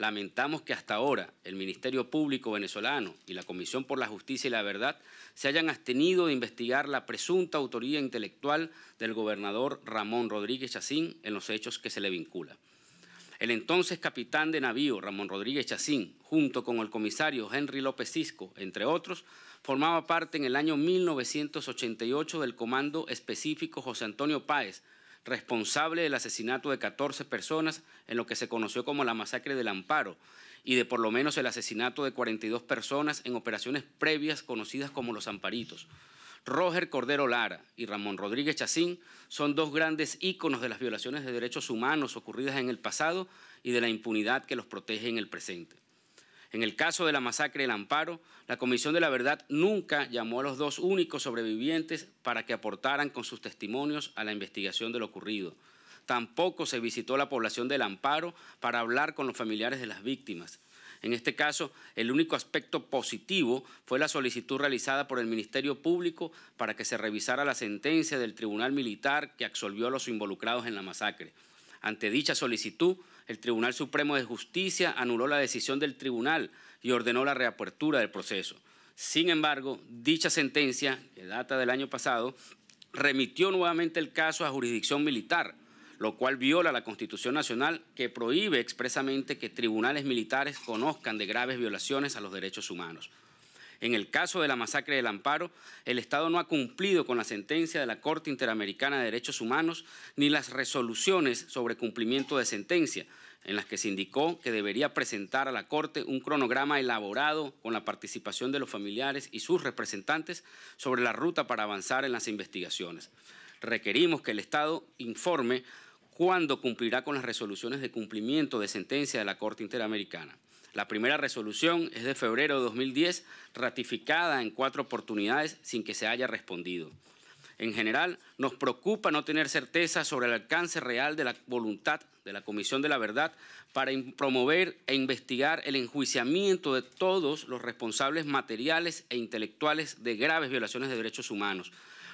Lamentamos que hasta ahora el Ministerio Público venezolano y la Comisión por la Justicia y la Verdad se hayan abstenido de investigar la presunta autoría intelectual del gobernador Ramón Rodríguez Chacín en los hechos que se le vincula. El entonces capitán de navío Ramón Rodríguez Chacín, junto con el comisario Henry López Cisco, entre otros, formaba parte en el año 1988 del Comando Específico José Antonio Páez, responsable del asesinato de 14 personas en lo que se conoció como la masacre del Amparo y de por lo menos el asesinato de 42 personas en operaciones previas conocidas como los Amparitos. Roger Cordero Lara y Ramón Rodríguez Chacín son dos grandes íconos de las violaciones de derechos humanos ocurridas en el pasado y de la impunidad que los protege en el presente. En el caso de la masacre del Amparo, la Comisión de la Verdad nunca llamó a los dos únicos sobrevivientes para que aportaran con sus testimonios a la investigación de lo ocurrido. Tampoco se visitó la población del Amparo para hablar con los familiares de las víctimas. En este caso, el único aspecto positivo fue la solicitud realizada por el Ministerio Público para que se revisara la sentencia del Tribunal Militar que absolvió a los involucrados en la masacre. Ante dicha solicitud, el Tribunal Supremo de Justicia anuló la decisión del tribunal y ordenó la reapertura del proceso. Sin embargo, dicha sentencia, que data del año pasado, remitió nuevamente el caso a jurisdicción militar, lo cual viola la Constitución Nacional que prohíbe expresamente que tribunales militares conozcan de graves violaciones a los derechos humanos. En el caso de la masacre del Amparo, el Estado no ha cumplido con la sentencia de la Corte Interamericana de Derechos Humanos ni las resoluciones sobre cumplimiento de sentencia, en las que se indicó que debería presentar a la Corte un cronograma elaborado con la participación de los familiares y sus representantes sobre la ruta para avanzar en las investigaciones. Requerimos que el Estado informe cuándo cumplirá con las resoluciones de cumplimiento de sentencia de la Corte Interamericana. La primera resolución es de febrero de 2010, ratificada en cuatro oportunidades sin que se haya respondido. En general, nos preocupa no tener certeza sobre el alcance real de la voluntad de la Comisión de la Verdad para promover e investigar el enjuiciamiento de todos los responsables materiales e intelectuales de graves violaciones de derechos humanos.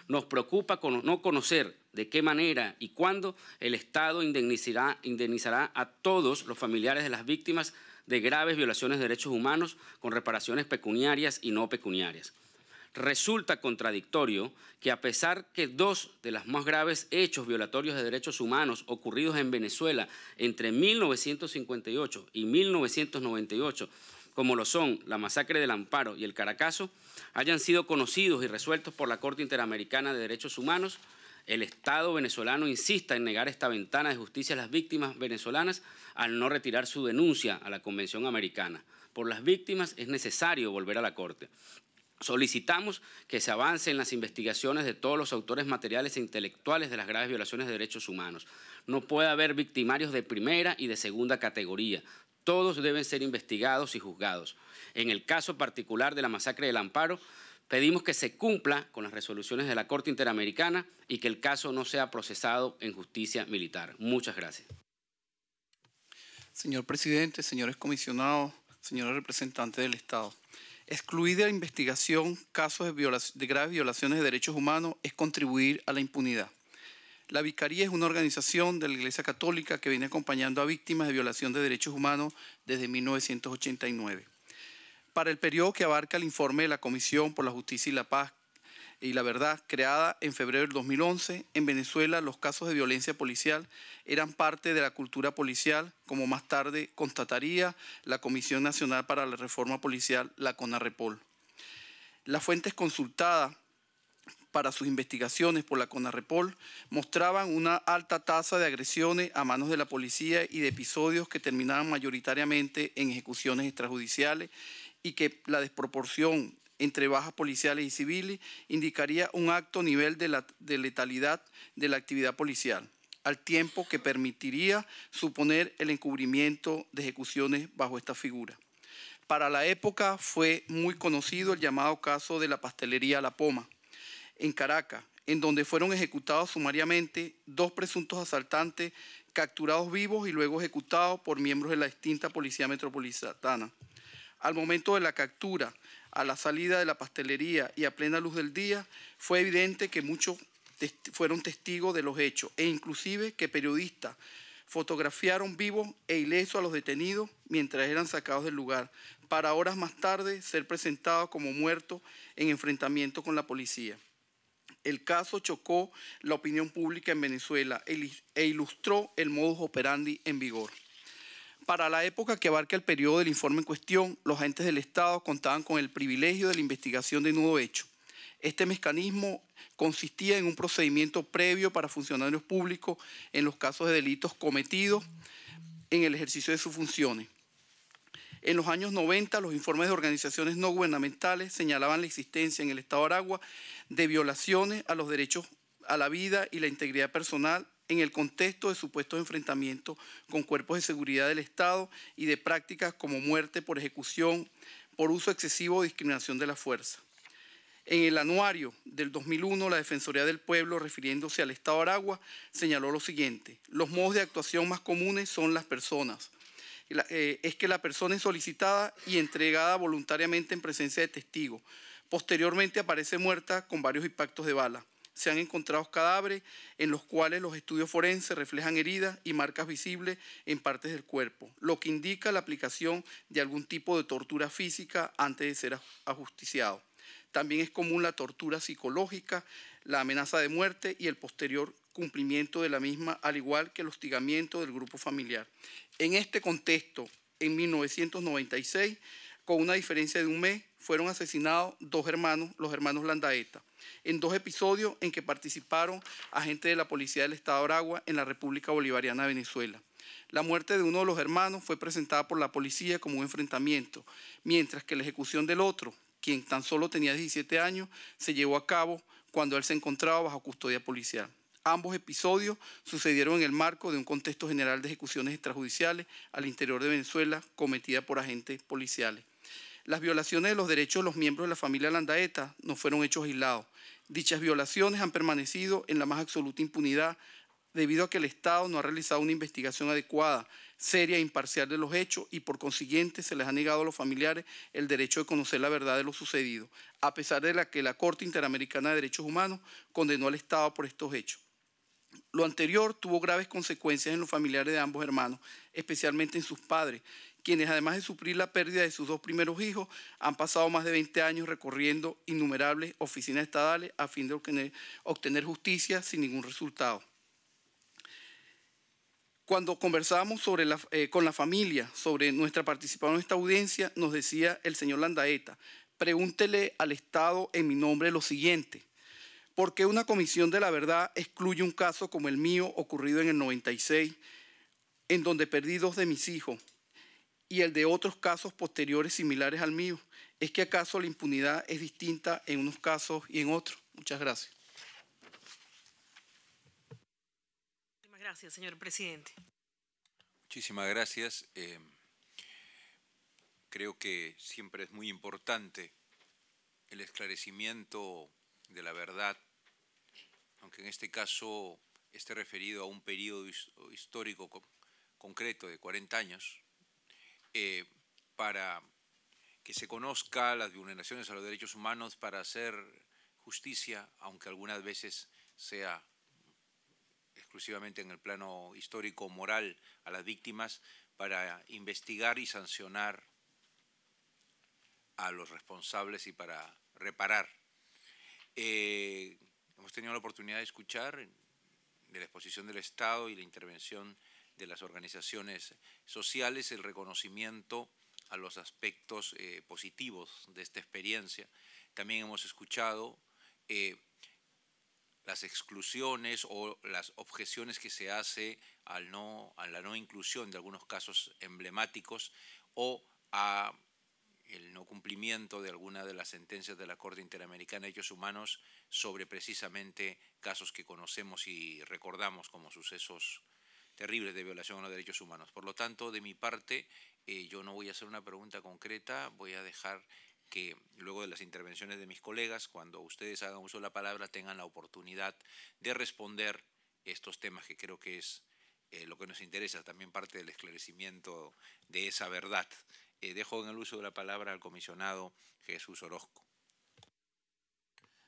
Nos preocupa no conocer de qué manera y cuándo el Estado indemnizará, indemnizará a todos los familiares de las víctimas de graves violaciones de derechos humanos con reparaciones pecuniarias y no pecuniarias. Resulta contradictorio que a pesar que dos de los más graves hechos violatorios de derechos humanos ocurridos en Venezuela entre 1958 y 1998, como lo son la masacre del Amparo y el Caracazo, hayan sido conocidos y resueltos por la Corte Interamericana de Derechos Humanos, el Estado venezolano insista en negar esta ventana de justicia a las víctimas venezolanas al no retirar su denuncia a la Convención Americana. Por las víctimas es necesario volver a la Corte. Solicitamos que se avance en las investigaciones de todos los autores materiales e intelectuales de las graves violaciones de derechos humanos. No puede haber victimarios de primera y de segunda categoría. Todos deben ser investigados y juzgados. En el caso particular de la masacre del Amparo, Pedimos que se cumpla con las resoluciones de la Corte Interamericana y que el caso no sea procesado en justicia militar. Muchas gracias. Señor presidente, señores comisionados, señores representantes del Estado. Excluir de la investigación casos de, graves violaciones de derechos humanos es contribuir a la impunidad. La Vicaría es una organización de la Iglesia Católica que viene acompañando a víctimas de violación de derechos humanos desde 1989 para el periodo que abarca el informe de la Comisión por la Justicia y la Paz y la Verdad, creada en febrero del 2011, en Venezuela los casos de violencia policial eran parte de la cultura policial, como más tarde constataría la Comisión Nacional para la Reforma Policial, la CONAREPOL. Las fuentes consultadas para sus investigaciones por la CONAREPOL mostraban una alta tasa de agresiones a manos de la policía y de episodios que terminaban mayoritariamente en ejecuciones extrajudiciales y que la desproporción entre bajas policiales y civiles indicaría un alto nivel de, letalidad de la actividad policial, al tiempo que permitiría suponer el encubrimiento de ejecuciones bajo esta figura. Para la época fue muy conocido el llamado caso de la pastelería La Poma, en Caracas, en donde fueron ejecutados sumariamente dos presuntos asaltantes capturados vivos y luego ejecutados por miembros de la extinta Policía Metropolitana. Al momento de la captura, a la salida de la pastelería y a plena luz del día, fue evidente que muchos fueron testigos de los hechos e inclusive que periodistas fotografiaron vivos e ilesos a los detenidos mientras eran sacados del lugar, para horas más tarde ser presentados como muertos en enfrentamiento con la policía. El caso chocó la opinión pública en Venezuela e, e ilustró el modus operandi en vigor. Para la época que abarca el periodo del informe en cuestión, los agentes del Estado contaban con el privilegio de la investigación de nudo hecho. Este mecanismo consistía en un procedimiento previo para funcionarios públicos en los casos de delitos cometidos en el ejercicio de sus funciones. En los años 90, los informes de organizaciones no gubernamentales señalaban la existencia en el Estado de Aragua de violaciones a los derechos a la vida y la integridad personal en el contexto de supuestos enfrentamientos con cuerpos de seguridad del Estado y de prácticas como muerte por ejecución, por uso excesivo o discriminación de la fuerza. En el anuario del 2001, la Defensoría del Pueblo, refiriéndose al Estado de Aragua, señaló lo siguiente. Los modos de actuación más comunes son las personas. Eh, es que la persona es solicitada y entregada voluntariamente en presencia de testigos. Posteriormente aparece muerta con varios impactos de bala se han encontrado cadáveres en los cuales los estudios forenses reflejan heridas y marcas visibles en partes del cuerpo, lo que indica la aplicación de algún tipo de tortura física antes de ser ajusticiado. También es común la tortura psicológica, la amenaza de muerte y el posterior cumplimiento de la misma, al igual que el hostigamiento del grupo familiar. En este contexto, en 1996, con una diferencia de un mes, fueron asesinados dos hermanos, los hermanos Landaeta en dos episodios en que participaron agentes de la Policía del Estado de Aragua en la República Bolivariana de Venezuela. La muerte de uno de los hermanos fue presentada por la policía como un enfrentamiento, mientras que la ejecución del otro, quien tan solo tenía 17 años, se llevó a cabo cuando él se encontraba bajo custodia policial. Ambos episodios sucedieron en el marco de un contexto general de ejecuciones extrajudiciales al interior de Venezuela cometida por agentes policiales. Las violaciones de los derechos de los miembros de la familia Landaeta no fueron hechos aislados. Dichas violaciones han permanecido en la más absoluta impunidad debido a que el Estado no ha realizado una investigación adecuada, seria e imparcial de los hechos y por consiguiente se les ha negado a los familiares el derecho de conocer la verdad de lo sucedido, a pesar de la que la Corte Interamericana de Derechos Humanos condenó al Estado por estos hechos. Lo anterior tuvo graves consecuencias en los familiares de ambos hermanos, especialmente en sus padres, quienes además de sufrir la pérdida de sus dos primeros hijos, han pasado más de 20 años recorriendo innumerables oficinas estadales a fin de obtener, justicia sin ningún resultado. Cuando conversábamos eh, con la familia sobre nuestra participación en esta audiencia, nos decía el señor Landaeta, pregúntele al Estado en mi nombre lo siguiente. ¿Por qué una comisión de la verdad excluye un caso como el mío ocurrido en el 96, en donde perdí dos de mis hijos, y el de otros casos posteriores similares al mío. ¿Es que acaso la impunidad es distinta en unos casos y en otros? Muchas gracias. Muchísimas gracias, señor presidente. Muchísimas gracias. Eh, creo que siempre es muy importante el esclarecimiento de la verdad, aunque en este caso esté referido a un periodo histórico concreto de 40 años eh, para que se conozca las vulneraciones a los derechos humanos, para hacer justicia, aunque algunas veces sea exclusivamente en el plano histórico moral a las víctimas, para investigar y sancionar a los responsables y para reparar. Eh, hemos tenido la oportunidad de escuchar de la exposición del Estado y la intervención de las organizaciones sociales el reconocimiento a los aspectos eh, positivos de esta experiencia. También hemos escuchado eh, las exclusiones o las objeciones que se hace no, a la no inclusión de algunos casos emblemáticos o a el no cumplimiento de alguna de las sentencias de la Corte Interamericana de Derechos Humanos sobre precisamente casos que conocemos y recordamos como sucesos terribles de violación a los derechos humanos. Por lo tanto, de mi parte, eh, yo no voy a hacer una pregunta concreta, voy a dejar que luego de las intervenciones de mis colegas, cuando ustedes hagan uso de la palabra, tengan la oportunidad de responder estos temas que creo que es eh, lo que nos interesa, también parte del esclarecimiento de esa verdad. Eh, dejo en el uso de la palabra al comisionado Jesús Orozco.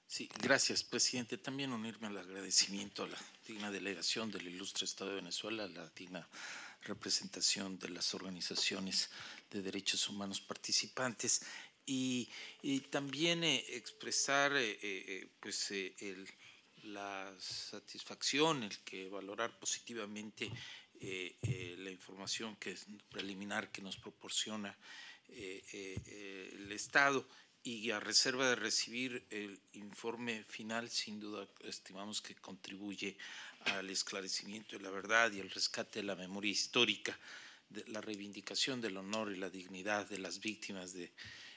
Sí, gracias, presidente. También unirme al agradecimiento a la digna delegación del ilustre Estado de Venezuela, a la digna representación de las organizaciones de derechos humanos participantes y, también eh, expresar eh, eh, pues, la satisfacción, el que valorar positivamente la información que preliminar que nos proporciona el Estado y a reserva de recibir el informe final, sin duda estimamos que contribuye al esclarecimiento de la verdad y al rescate de la memoria histórica, de la reivindicación del honor y la dignidad de las víctimas de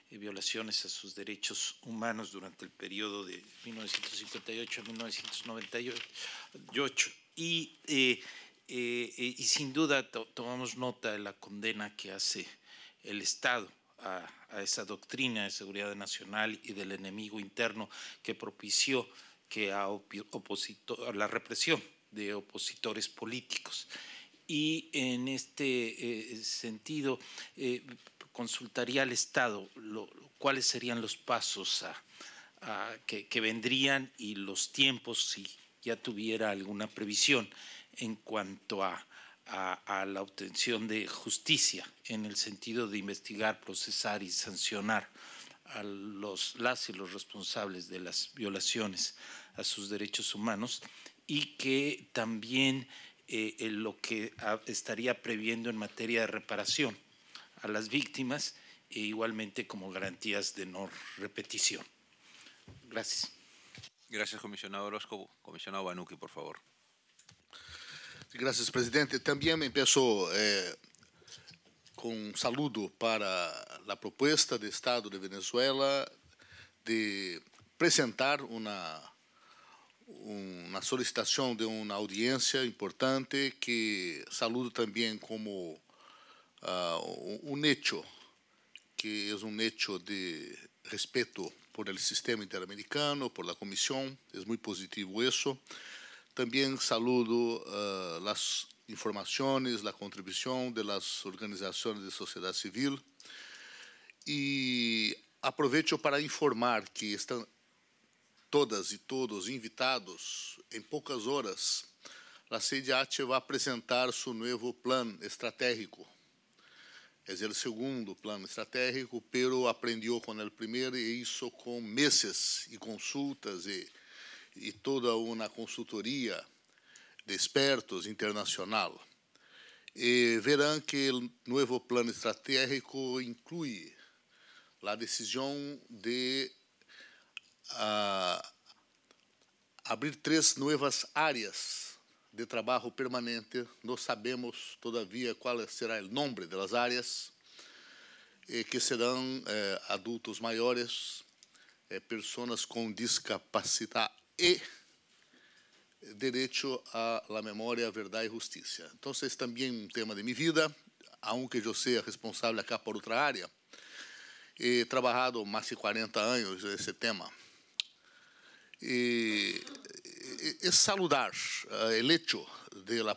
eh, violaciones a sus derechos humanos durante el periodo de 1958 a 1998. Y, eh, eh, y sin duda tomamos nota de la condena que hace el Estado a, esa doctrina de seguridad nacional y del enemigo interno que propició que a la represión de opositores políticos. Y en este eh, sentido, eh, consultaría al Estado cuáles serían los pasos que, vendrían y los tiempos, si ya tuviera alguna previsión en cuanto a a, la obtención de justicia en el sentido de investigar, procesar y sancionar a los, las y los responsables de las violaciones a sus derechos humanos y que también eh, lo que estaría previendo en materia de reparación a las víctimas e igualmente como garantías de no repetición. Gracias. Gracias, comisionado Orozco. Comisionado Banuki, por favor. Graças, presidente. Também me penso eh, com um saludo para a proposta do Estado de Venezuela de apresentar uma uma solicitação de uma audiência importante que saludo também como uh, um hecho que é um hecho de respeito por el sistema interamericano, por la Comisión, es é muy positivo eso também saludo uh, ah, informações, a contribuição contribución de las organizaciones de sociedade civil e aproveito para informar que estão todas e todos invitados em poucas horas. A CIDAT vai apresentar seu novo plano estratégico. É o segundo plano estratégico, pero aprendeu com o primeiro e isso com meses e consultas e e toda uma consultoria de expertos internacional. E verão que o novo plano estratégico inclui a decisão de uh, abrir três novas áreas de trabalho permanente. Não sabemos, todavia, qual será o nome das áreas, que serão eh, adultos maiores, eh, pessoas com discapacidade direito à memória, la verdade e justiça. Então, Entonces, também um tema de minha vida, aunque eu seja responsável acá por outra área. e trabalhado mais de 40 anos nesse tema. e eh, saludar o eh, hecho de la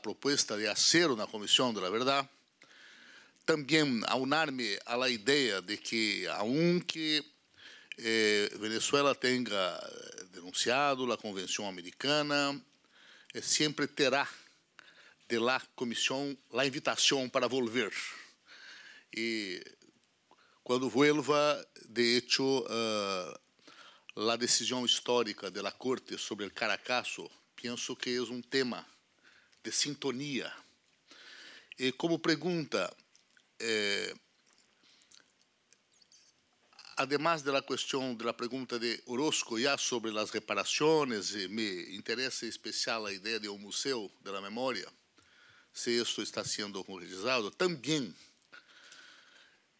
de hacer na comissão de la verdad, a aunarme me à ideia de que, aunque eh, Venezuela tenha eh, denunciado a Convenção Americana, eh, sempre terá de a comissão la invitação para volver. E quando vuelva, de hecho, uh, eh, decisão histórica de Corte sobre o Caracasso, penso que é um tema de sintonia. E eh, como pergunta, eh, además de la cuestión de la pregunta de Orozco ya sobre las reparaciones, eh, me interesa especial la idea de un museo de la memoria, si esto está siendo concretizado, también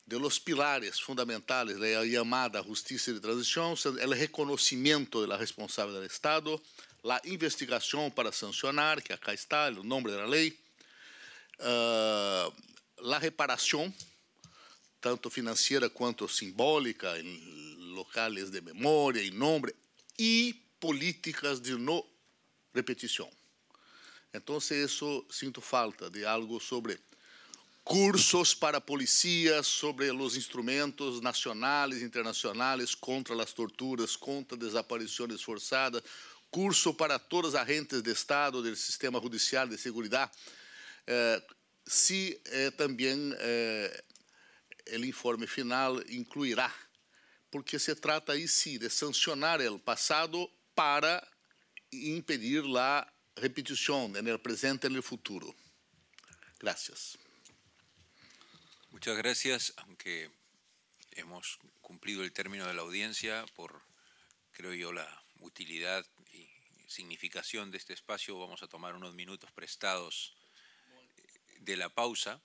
de los pilares fundamentales de la llamada justicia de transición, el reconocimiento de la responsabilidad del Estado, la investigación para sancionar, que acá está el nombre de la ley, uh, la reparación, tanto financeira quanto simbólica, em locais de memória, em nome, e políticas de não repetição. Então, isso sinto falta de algo sobre cursos para policias sobre os instrumentos nacionais e internacionais contra as torturas, contra desaparições forçadas, curso para todas as agentes de Estado do sistema judiciário de segurança, eh, se eh, também eh, el informe final incluirá, porque se trata ahí sí de sancionar el pasado para impedir la repetición en el presente y en el futuro. Gracias. Muchas gracias, aunque hemos cumplido el término de la audiencia por, creo yo, la utilidad y significación de este espacio, vamos a tomar unos minutos prestados de la pausa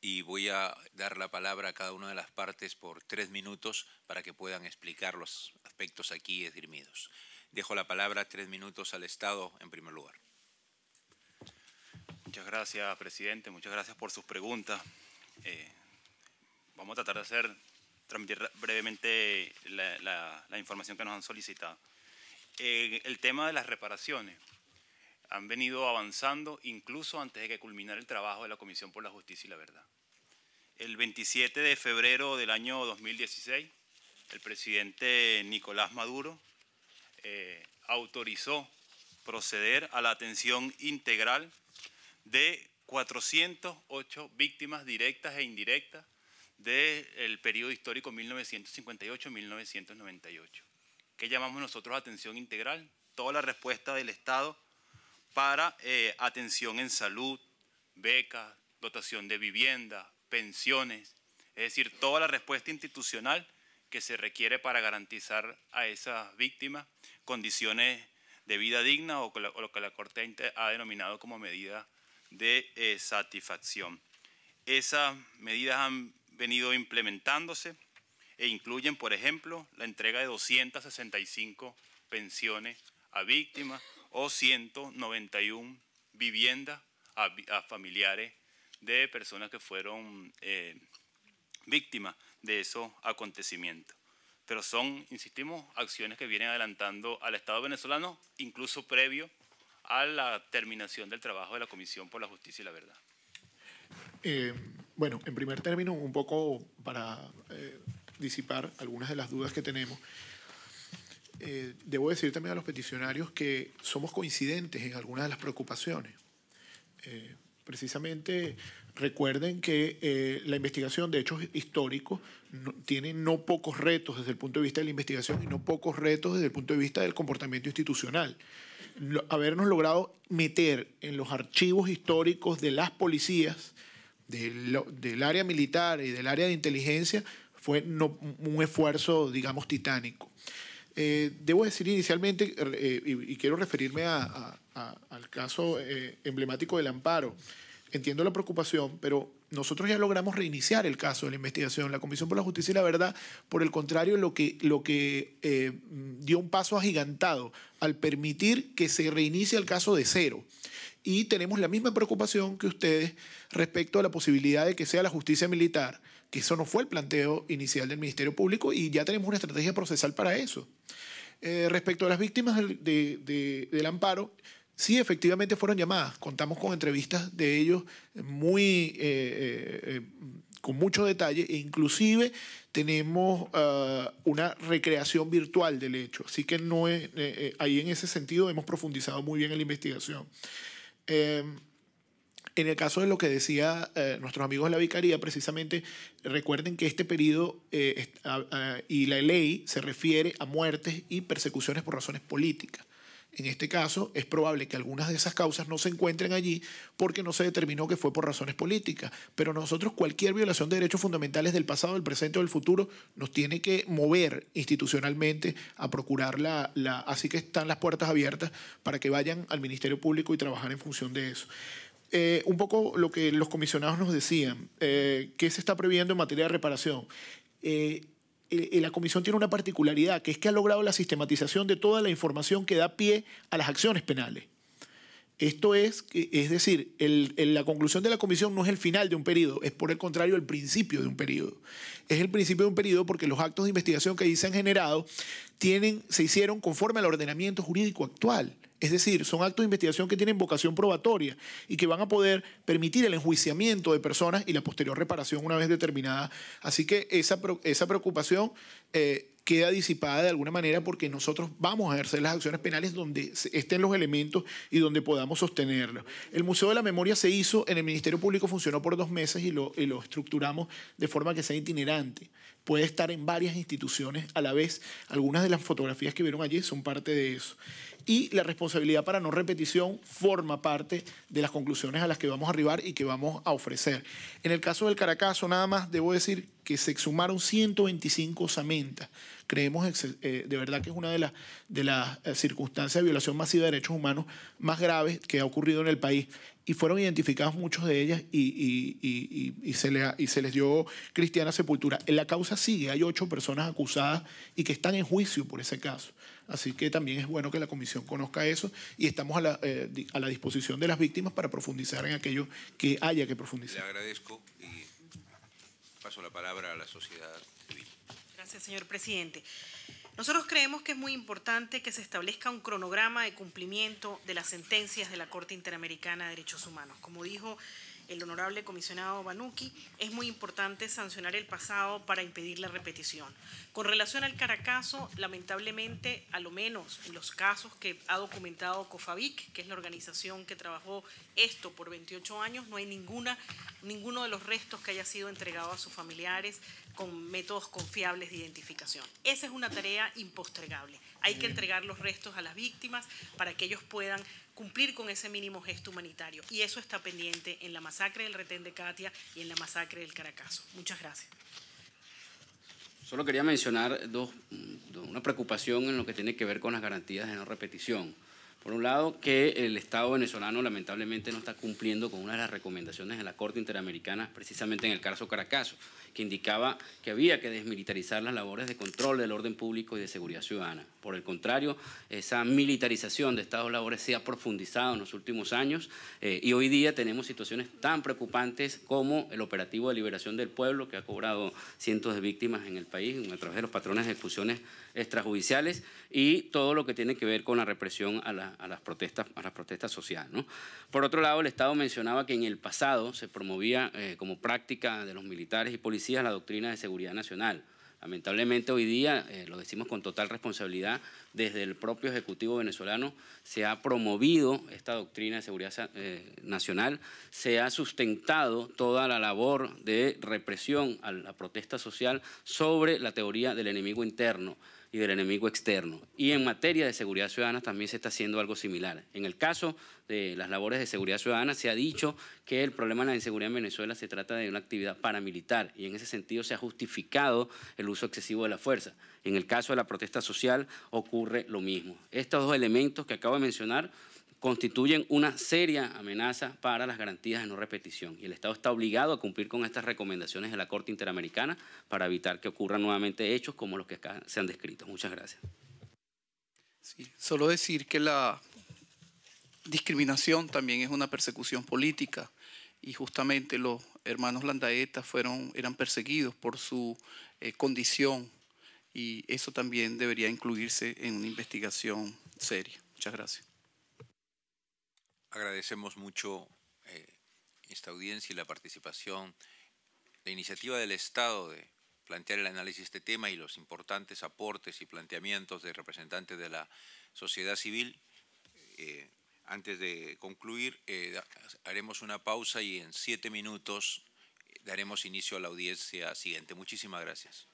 y voy a dar la palabra a cada una de las partes por tres minutos para que puedan explicar los aspectos aquí esgrimidos. Dejo la palabra tres minutos al Estado en primer lugar. Muchas gracias, presidente. Muchas gracias por sus preguntas. Eh, vamos a tratar de hacer, transmitir brevemente la, información que nos han solicitado. Eh, el tema de las reparaciones han venido avanzando incluso antes de que culminara el trabajo de la Comisión por la Justicia y la Verdad. El 27 de febrero del año 2016, el presidente Nicolás Maduro eh, autorizó proceder a la atención integral de 408 víctimas directas e indirectas del periodo histórico 1958-1998. ¿Qué llamamos nosotros atención integral? Toda la respuesta del Estado para eh, atención en salud, becas, dotación de vivienda, pensiones, es decir, toda la respuesta institucional que se requiere para garantizar a esas víctimas condiciones de vida digna o, lo que la Corte ha denominado como medida de eh, satisfacción. Esas medidas han venido implementándose e incluyen, por ejemplo, la entrega de 265 pensiones a víctimas, o 191 viviendas a, familiares de personas que fueron eh, víctimas de esos acontecimientos. Pero son, insistimos, acciones que vienen adelantando al Estado venezolano, incluso previo a la terminación del trabajo de la Comisión por la Justicia y la Verdad. Eh, bueno, en primer término, un poco para eh, disipar algunas de las dudas que tenemos. Eh, debo decir también a los peticionarios que somos coincidentes en algunas de las preocupaciones. Eh, precisamente recuerden que eh, la investigación de hechos históricos tiene no pocos retos desde el punto de vista de la investigación y no pocos retos desde el punto de vista del comportamiento institucional. habernos logrado meter en los archivos históricos de las policías, del área militar y del área de inteligencia, fue un esfuerzo, digamos, titánico. Eh, debo decir inicialmente, eh, y, quiero referirme al caso eh, emblemático del amparo, entiendo la preocupación, pero nosotros ya logramos reiniciar el caso de la investigación. La Comisión por la Justicia y la Verdad, por el contrario, lo que, dio un paso agigantado al permitir que se reinicie el caso de cero. Y tenemos la misma preocupación que ustedes respecto a la posibilidad de que sea la justicia militar, que eso no fue el planteo inicial del Ministerio Público y ya tenemos una estrategia procesal para eso. Eh, respecto a las víctimas del, amparo, sí, efectivamente fueron llamadas. Contamos con entrevistas de ellos muy, eh, eh, con mucho detalle e inclusive tenemos ah, una recreación virtual del hecho. Así que no es, ahí en ese sentido hemos profundizado muy bien en la investigación. En el caso de lo que decía eh, nuestros amigos de la Vicaría, precisamente recuerden que este periodo eh, y la ley se refiere a muertes y persecuciones por razones políticas. En este caso, es probable que algunas de esas causas no se encuentren allí porque no se determinó que fue por razones políticas. Pero nosotros cualquier violación de derechos fundamentales del pasado, del presente o del futuro nos tiene que mover institucionalmente a procurar la, Así que están las puertas abiertas para que vayan al Ministerio Público y trabajar en función de eso. Eh, un poco lo que los comisionados nos decían, eh, qué se está previendo en materia de reparación. Eh, la comisión tiene una particularidad, que es que ha logrado la sistematización de toda la información que da pie a las acciones penales. Esto es, es decir, la conclusión de la comisión no es el final de un periodo, es por el contrario el principio de un periodo. Es el principio de un periodo porque los actos de investigación que ahí se han generado tienen, se hicieron conforme al ordenamiento jurídico actual. Es decir, son actos de investigación que tienen vocación probatoria y que van a poder permitir el enjuiciamiento de personas y la posterior reparación una vez determinada. Así que esa, preocupación eh, queda disipada de alguna manera porque nosotros vamos a ejercer las acciones penales donde estén los elementos y donde podamos sostenerlos. El Museo de la Memoria se hizo en el Ministerio Público, funcionó por dos meses y lo estructuramos de forma que sea itinerante puede estar en varias instituciones a la vez. Algunas de las fotografías que vieron allí son parte de eso. Y la responsabilidad para no repetición forma parte de las conclusiones a las que vamos a arribar y que vamos a ofrecer. En el caso del Caracazo, nada más debo decir que se exhumaron 125 osamentas creemos eh, de verdad que es una de las, de las eh, circunstancias de violación masiva de derechos humanos más graves que ha ocurrido en el país. Y fueron identificados muchos de ellas y, se, le, y se les dio cristiana sepultura. En la causa sigue, hay ocho personas acusadas y que están en juicio por ese caso. Así que también es bueno que la comisión conozca eso y estamos a la, eh, a la disposición de las víctimas para profundizar en aquello que haya que profundizar. Le agradezco y paso la palabra a la sociedad señor presidente. Nosotros creemos que es muy importante que se establezca un cronograma de cumplimiento de las sentencias de la Corte Interamericana de Derechos Humanos. Como dijo el honorable comisionado Banuki, es muy importante sancionar el pasado para impedir la repetición. Con relación al Caracazo, lamentablemente, a lo menos en los casos que ha documentado COFAVIC, que es la organización que trabajó esto por 28 años, no hay ninguna, ninguno de los restos que haya sido entregado a sus familiares con métodos confiables de identificación. Esa es una tarea impostregable. Hay que entregar los restos a las víctimas para que ellos puedan cumplir con ese mínimo gesto humanitario. Y eso está pendiente en la masacre del retén de Katia y en la masacre del Caracaso. Muchas gracias. Solo quería mencionar dos, una preocupación en lo que tiene que ver con las garantías de no repetición. Por un lado, que el Estado venezolano lamentablemente no está cumpliendo con una de las recomendaciones de la Corte Interamericana, precisamente en el caso Caracaso, que indicaba que había que desmilitarizar las labores de control del orden público y de seguridad ciudadana. Por el contrario, esa militarización de estados labores se ha profundizado en los últimos años eh, y hoy día tenemos situaciones tan preocupantes como el operativo de liberación del pueblo, que ha cobrado cientos de víctimas en el país a través de los patrones de ejecuciones extrajudiciales y todo lo que tiene que ver con la represión a, las, protestas, a las protestas sociales. Por otro lado, el Estado mencionaba que en el pasado se promovía eh, como práctica de los militares y policías la doctrina de seguridad nacional. Lamentablemente hoy día, eh, lo decimos con total responsabilidad, desde el propio Ejecutivo venezolano se ha promovido esta doctrina de seguridad eh, nacional, se ha sustentado toda la labor de represión a la protesta social sobre la teoría del enemigo interno y del enemigo externo. Y en materia de seguridad ciudadana también se está haciendo algo similar. En el caso de las labores de seguridad ciudadana se ha dicho que el problema de la inseguridad en Venezuela se trata de una actividad paramilitar y en ese sentido se ha justificado el uso excesivo de la fuerza. En el caso de la protesta social ocurre lo mismo. Estos dos elementos que acabo de mencionar constituyen una seria amenaza para las garantías de no repetición y el Estado está obligado a cumplir con estas recomendaciones de la Corte Interamericana para evitar que ocurran nuevamente hechos como los que se han descrito. Muchas gracias. solo decir que la discriminación también es una persecución política y justamente los hermanos Landaeta fueron, eran perseguidos por su eh, condición y eso también debería incluirse en una investigación seria. Muchas gracias agradecemos mucho eh, esta audiencia y la participación. La iniciativa del Estado de plantear el análisis de este tema y los importantes aportes y planteamientos de representantes de la sociedad civil. Eh, antes de concluir, eh, haremos una pausa y en siete minutos daremos inicio a la audiencia siguiente. Muchísimas gracias.